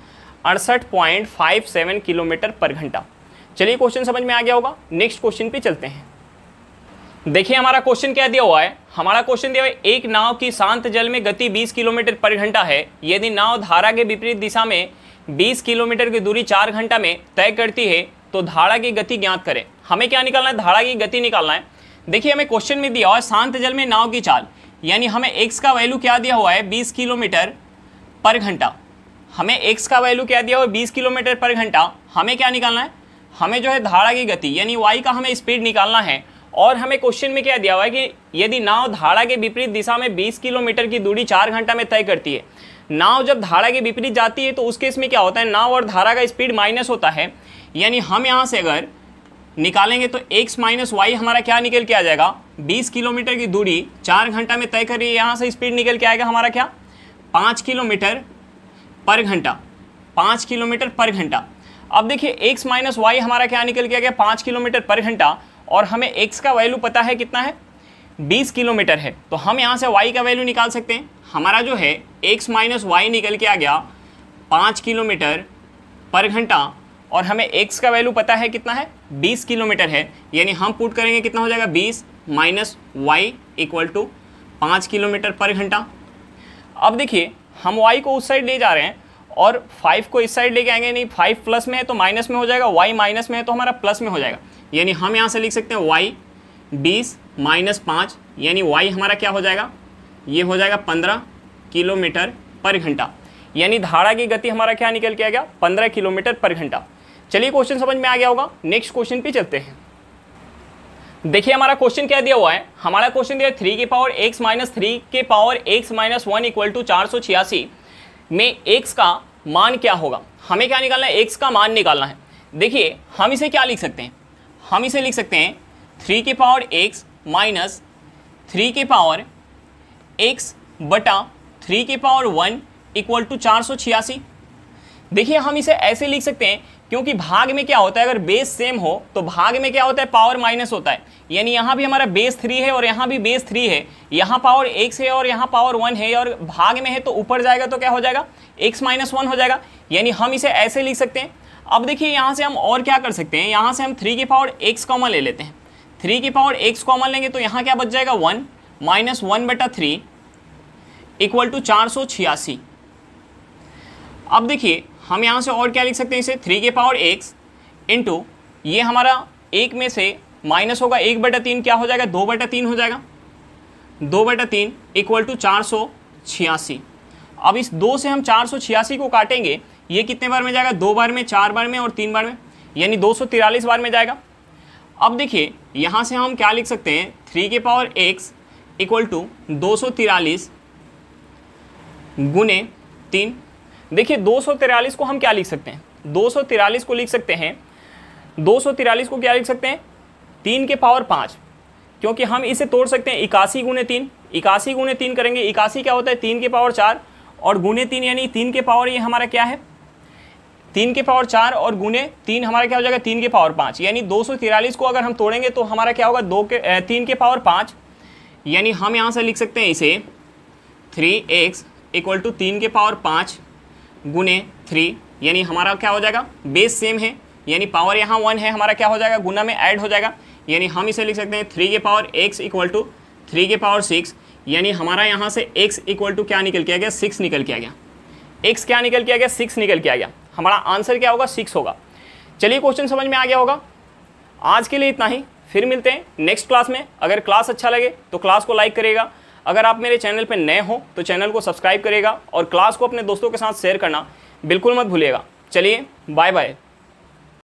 अड़सठ पॉइंट फाइव सेवन किलोमीटर पर घंटा चलिए क्वेश्चन समझ में आ गया होगा नेक्स्ट क्वेश्चन पे चलते हैं देखिए हमारा क्वेश्चन क्या दिया हुआ है हमारा क्वेश्चन दिया हुआ है एक नाव की शांत जल में गति 20 किलोमीटर पर घंटा है यदि नाव धारा के विपरीत दिशा में 20 किलोमीटर की दूरी चार घंटा में तय करती है तो धारा की गति ज्ञात करें हमें क्या निकालना है धारा की गति निकालना है देखिए हमें क्वेश्चन में दिया हुआ है शांत जल में नाव की चाल यानी हमें एक्स का वैल्यू क्या दिया हुआ है बीस किलोमीटर पर घंटा हमें एक्स का वैल्यू क्या दिया हुआ है बीस किलोमीटर पर घंटा हमें क्या निकालना है हमें जो है धारा की गति यानी वाई का हमें स्पीड निकालना है और हमें क्वेश्चन में क्या दिया हुआ है कि यदि नाव धारा के विपरीत दिशा में 20 किलोमीटर की दूरी चार घंटा में तय करती है नाव जब धारा के विपरीत जाती है तो उस केस में क्या होता है नाव और धारा का स्पीड माइनस होता है यानी हम यहाँ से अगर निकालेंगे तो एक्स माइनस वाई हमारा क्या निकल के आ जाएगा 20 किलोमीटर की दूरी चार घंटा में तय करिए यहाँ से स्पीड निकल के आएगा हमारा क्या पाँच किलोमीटर पर घंटा पाँच किलोमीटर पर घंटा अब देखिए एक्स माइनस वाई हमारा क्या निकल के आ गया पाँच किलोमीटर पर घंटा और हमें एक्स का वैल्यू पता है कितना है बीस किलोमीटर है तो हम यहाँ से वाई का वैल्यू निकाल सकते हैं हमारा जो है एक्स माइनस वाई निकल के आ गया पाँच किलोमीटर पर घंटा और हमें एक्स का वैल्यू पता है कितना है बीस किलोमीटर है यानी हम पुट करेंगे कितना हो जाएगा बीस माइनस वाई इक्वल टू पाँच किलोमीटर पर घंटा अब देखिए हम वाई को उस साइड ले जा रहे हैं और फाइव को इस साइड लेके आएंगे नहीं फाइव प्लस में है तो माइनस में हो जाएगा वाई माइनस में है तो हमारा प्लस में हो जाएगा यानी हम यहाँ से लिख सकते हैं वाई बीस माइनस पाँच यानी वाई हमारा क्या हो जाएगा ये हो जाएगा पंद्रह किलोमीटर पर घंटा यानी धारा की गति हमारा क्या निकल के आ गया पंद्रह किलोमीटर पर घंटा चलिए क्वेश्चन समझ में आ गया होगा नेक्स्ट क्वेश्चन पे चलते हैं देखिए हमारा क्वेश्चन क्या दिया हुआ है हमारा क्वेश्चन दिया थ्री के पावर एक्स माइनस थ्री के power X minus one equal to चार सौ छियासी में एक्स का मान क्या होगा हमें क्या निकालना है एक्स का मान निकालना है देखिए हम इसे क्या लिख सकते हैं हम इसे लिख सकते हैं थ्री के पावर एक्स माइनस थ्री के पावर एक्स बटा थ्री के पावर वन इक्वल टू चार सौ छियासी देखिए हम इसे ऐसे लिख सकते हैं क्योंकि भाग में क्या होता है अगर बेस सेम हो तो भाग में क्या होता है पावर माइनस होता है यानी यहाँ भी हमारा बेस थ्री है और यहाँ भी बेस थ्री है यहाँ पावर एक्स है और यहाँ पावर वन है और भाग में है तो ऊपर जाएगा तो क्या हो जाएगा एक्स माइनस वन हो जाएगा यानी हम इसे ऐसे लिख सकते हैं अब देखिए यहाँ से हम और क्या कर सकते हैं यहाँ से हम थ्री की पावर एक्स कॉमन ले लेते हैं थ्री की पावर एक्स कॉमन लेंगे तो यहाँ क्या बच जाएगा वन माइनस वन बटा थ्री इक्वल टू चार सौ छियासी अब देखिए हम यहाँ से और क्या लिख सकते हैं इसे थ्री के पावर एक्स इंटू ये हमारा एक में से माइनस होगा एक बटा तीन क्या हो जाएगा दो बटा तीन हो जाएगा दो बटा तीन इक्वल टू चार सौ छियासी अब इस दो से हम चार सौ छियासी को काटेंगे ये कितने बार में जाएगा दो बार में चार बार में और तीन बार में यानी दो बार में जाएगा अब देखिए यहाँ से हम क्या लिख सकते हैं थ्री के पावर एक्स इक्वल टू दो सौ तिरालीस गुने तीन देखिए दो सौ तिरालीस को हम क्या लिख सकते हैं दो सौ तिरालीस को लिख सकते हैं दो सौ तिरालीस को क्या लिख सकते हैं तीन के पावर पाँच क्योंकि हम इसे तोड़ सकते हैं इक्यासी गुने तीन इक्यासी गुने तीन करेंगे इक्यासी क्या होता है तीन के पावर चार और गुने तीन यानी तीन के पावर ये हमारा क्या है तीन के पावर चार और गुने तीन हमारा क्या हो जाएगा तीन के पावर पाँच यानी दो को अगर हम तोड़ेंगे तो हमारा क्या होगा दो के तीन के पावर पाँच यानी हम यहाँ से लिख सकते हैं इसे थ्री एक्स इक्वल टू तीन के पावर पाँच गुने थ्री यानी हमारा क्या हो जाएगा बेस सेम है यानी पावर यहाँ वन है हमारा क्या हो जाएगा गुना में ऐड हो जाएगा यानी हम इसे लिख सकते हैं थ्री के power X equal to three के पावर सिक्स यानी हमारा यहाँ से एक्स इक्वल टू क्या निकल के आ गया सिक्स निकल के आ गया एक्स क्या निकल के आ गया सिक्स निकल के आ गया हमारा आंसर क्या होगा सिक्स होगा चलिए क्वेश्चन समझ में आ गया होगा आज के लिए इतना ही फिर मिलते हैं नेक्स्ट क्लास में अगर क्लास अच्छा लगे तो क्लास को लाइक करेगा अगर आप मेरे चैनल पर नए हो तो चैनल को सब्सक्राइब करेगा और क्लास को अपने दोस्तों के साथ शेयर करना बिल्कुल मत भूलिएगा चलिए बाय बाय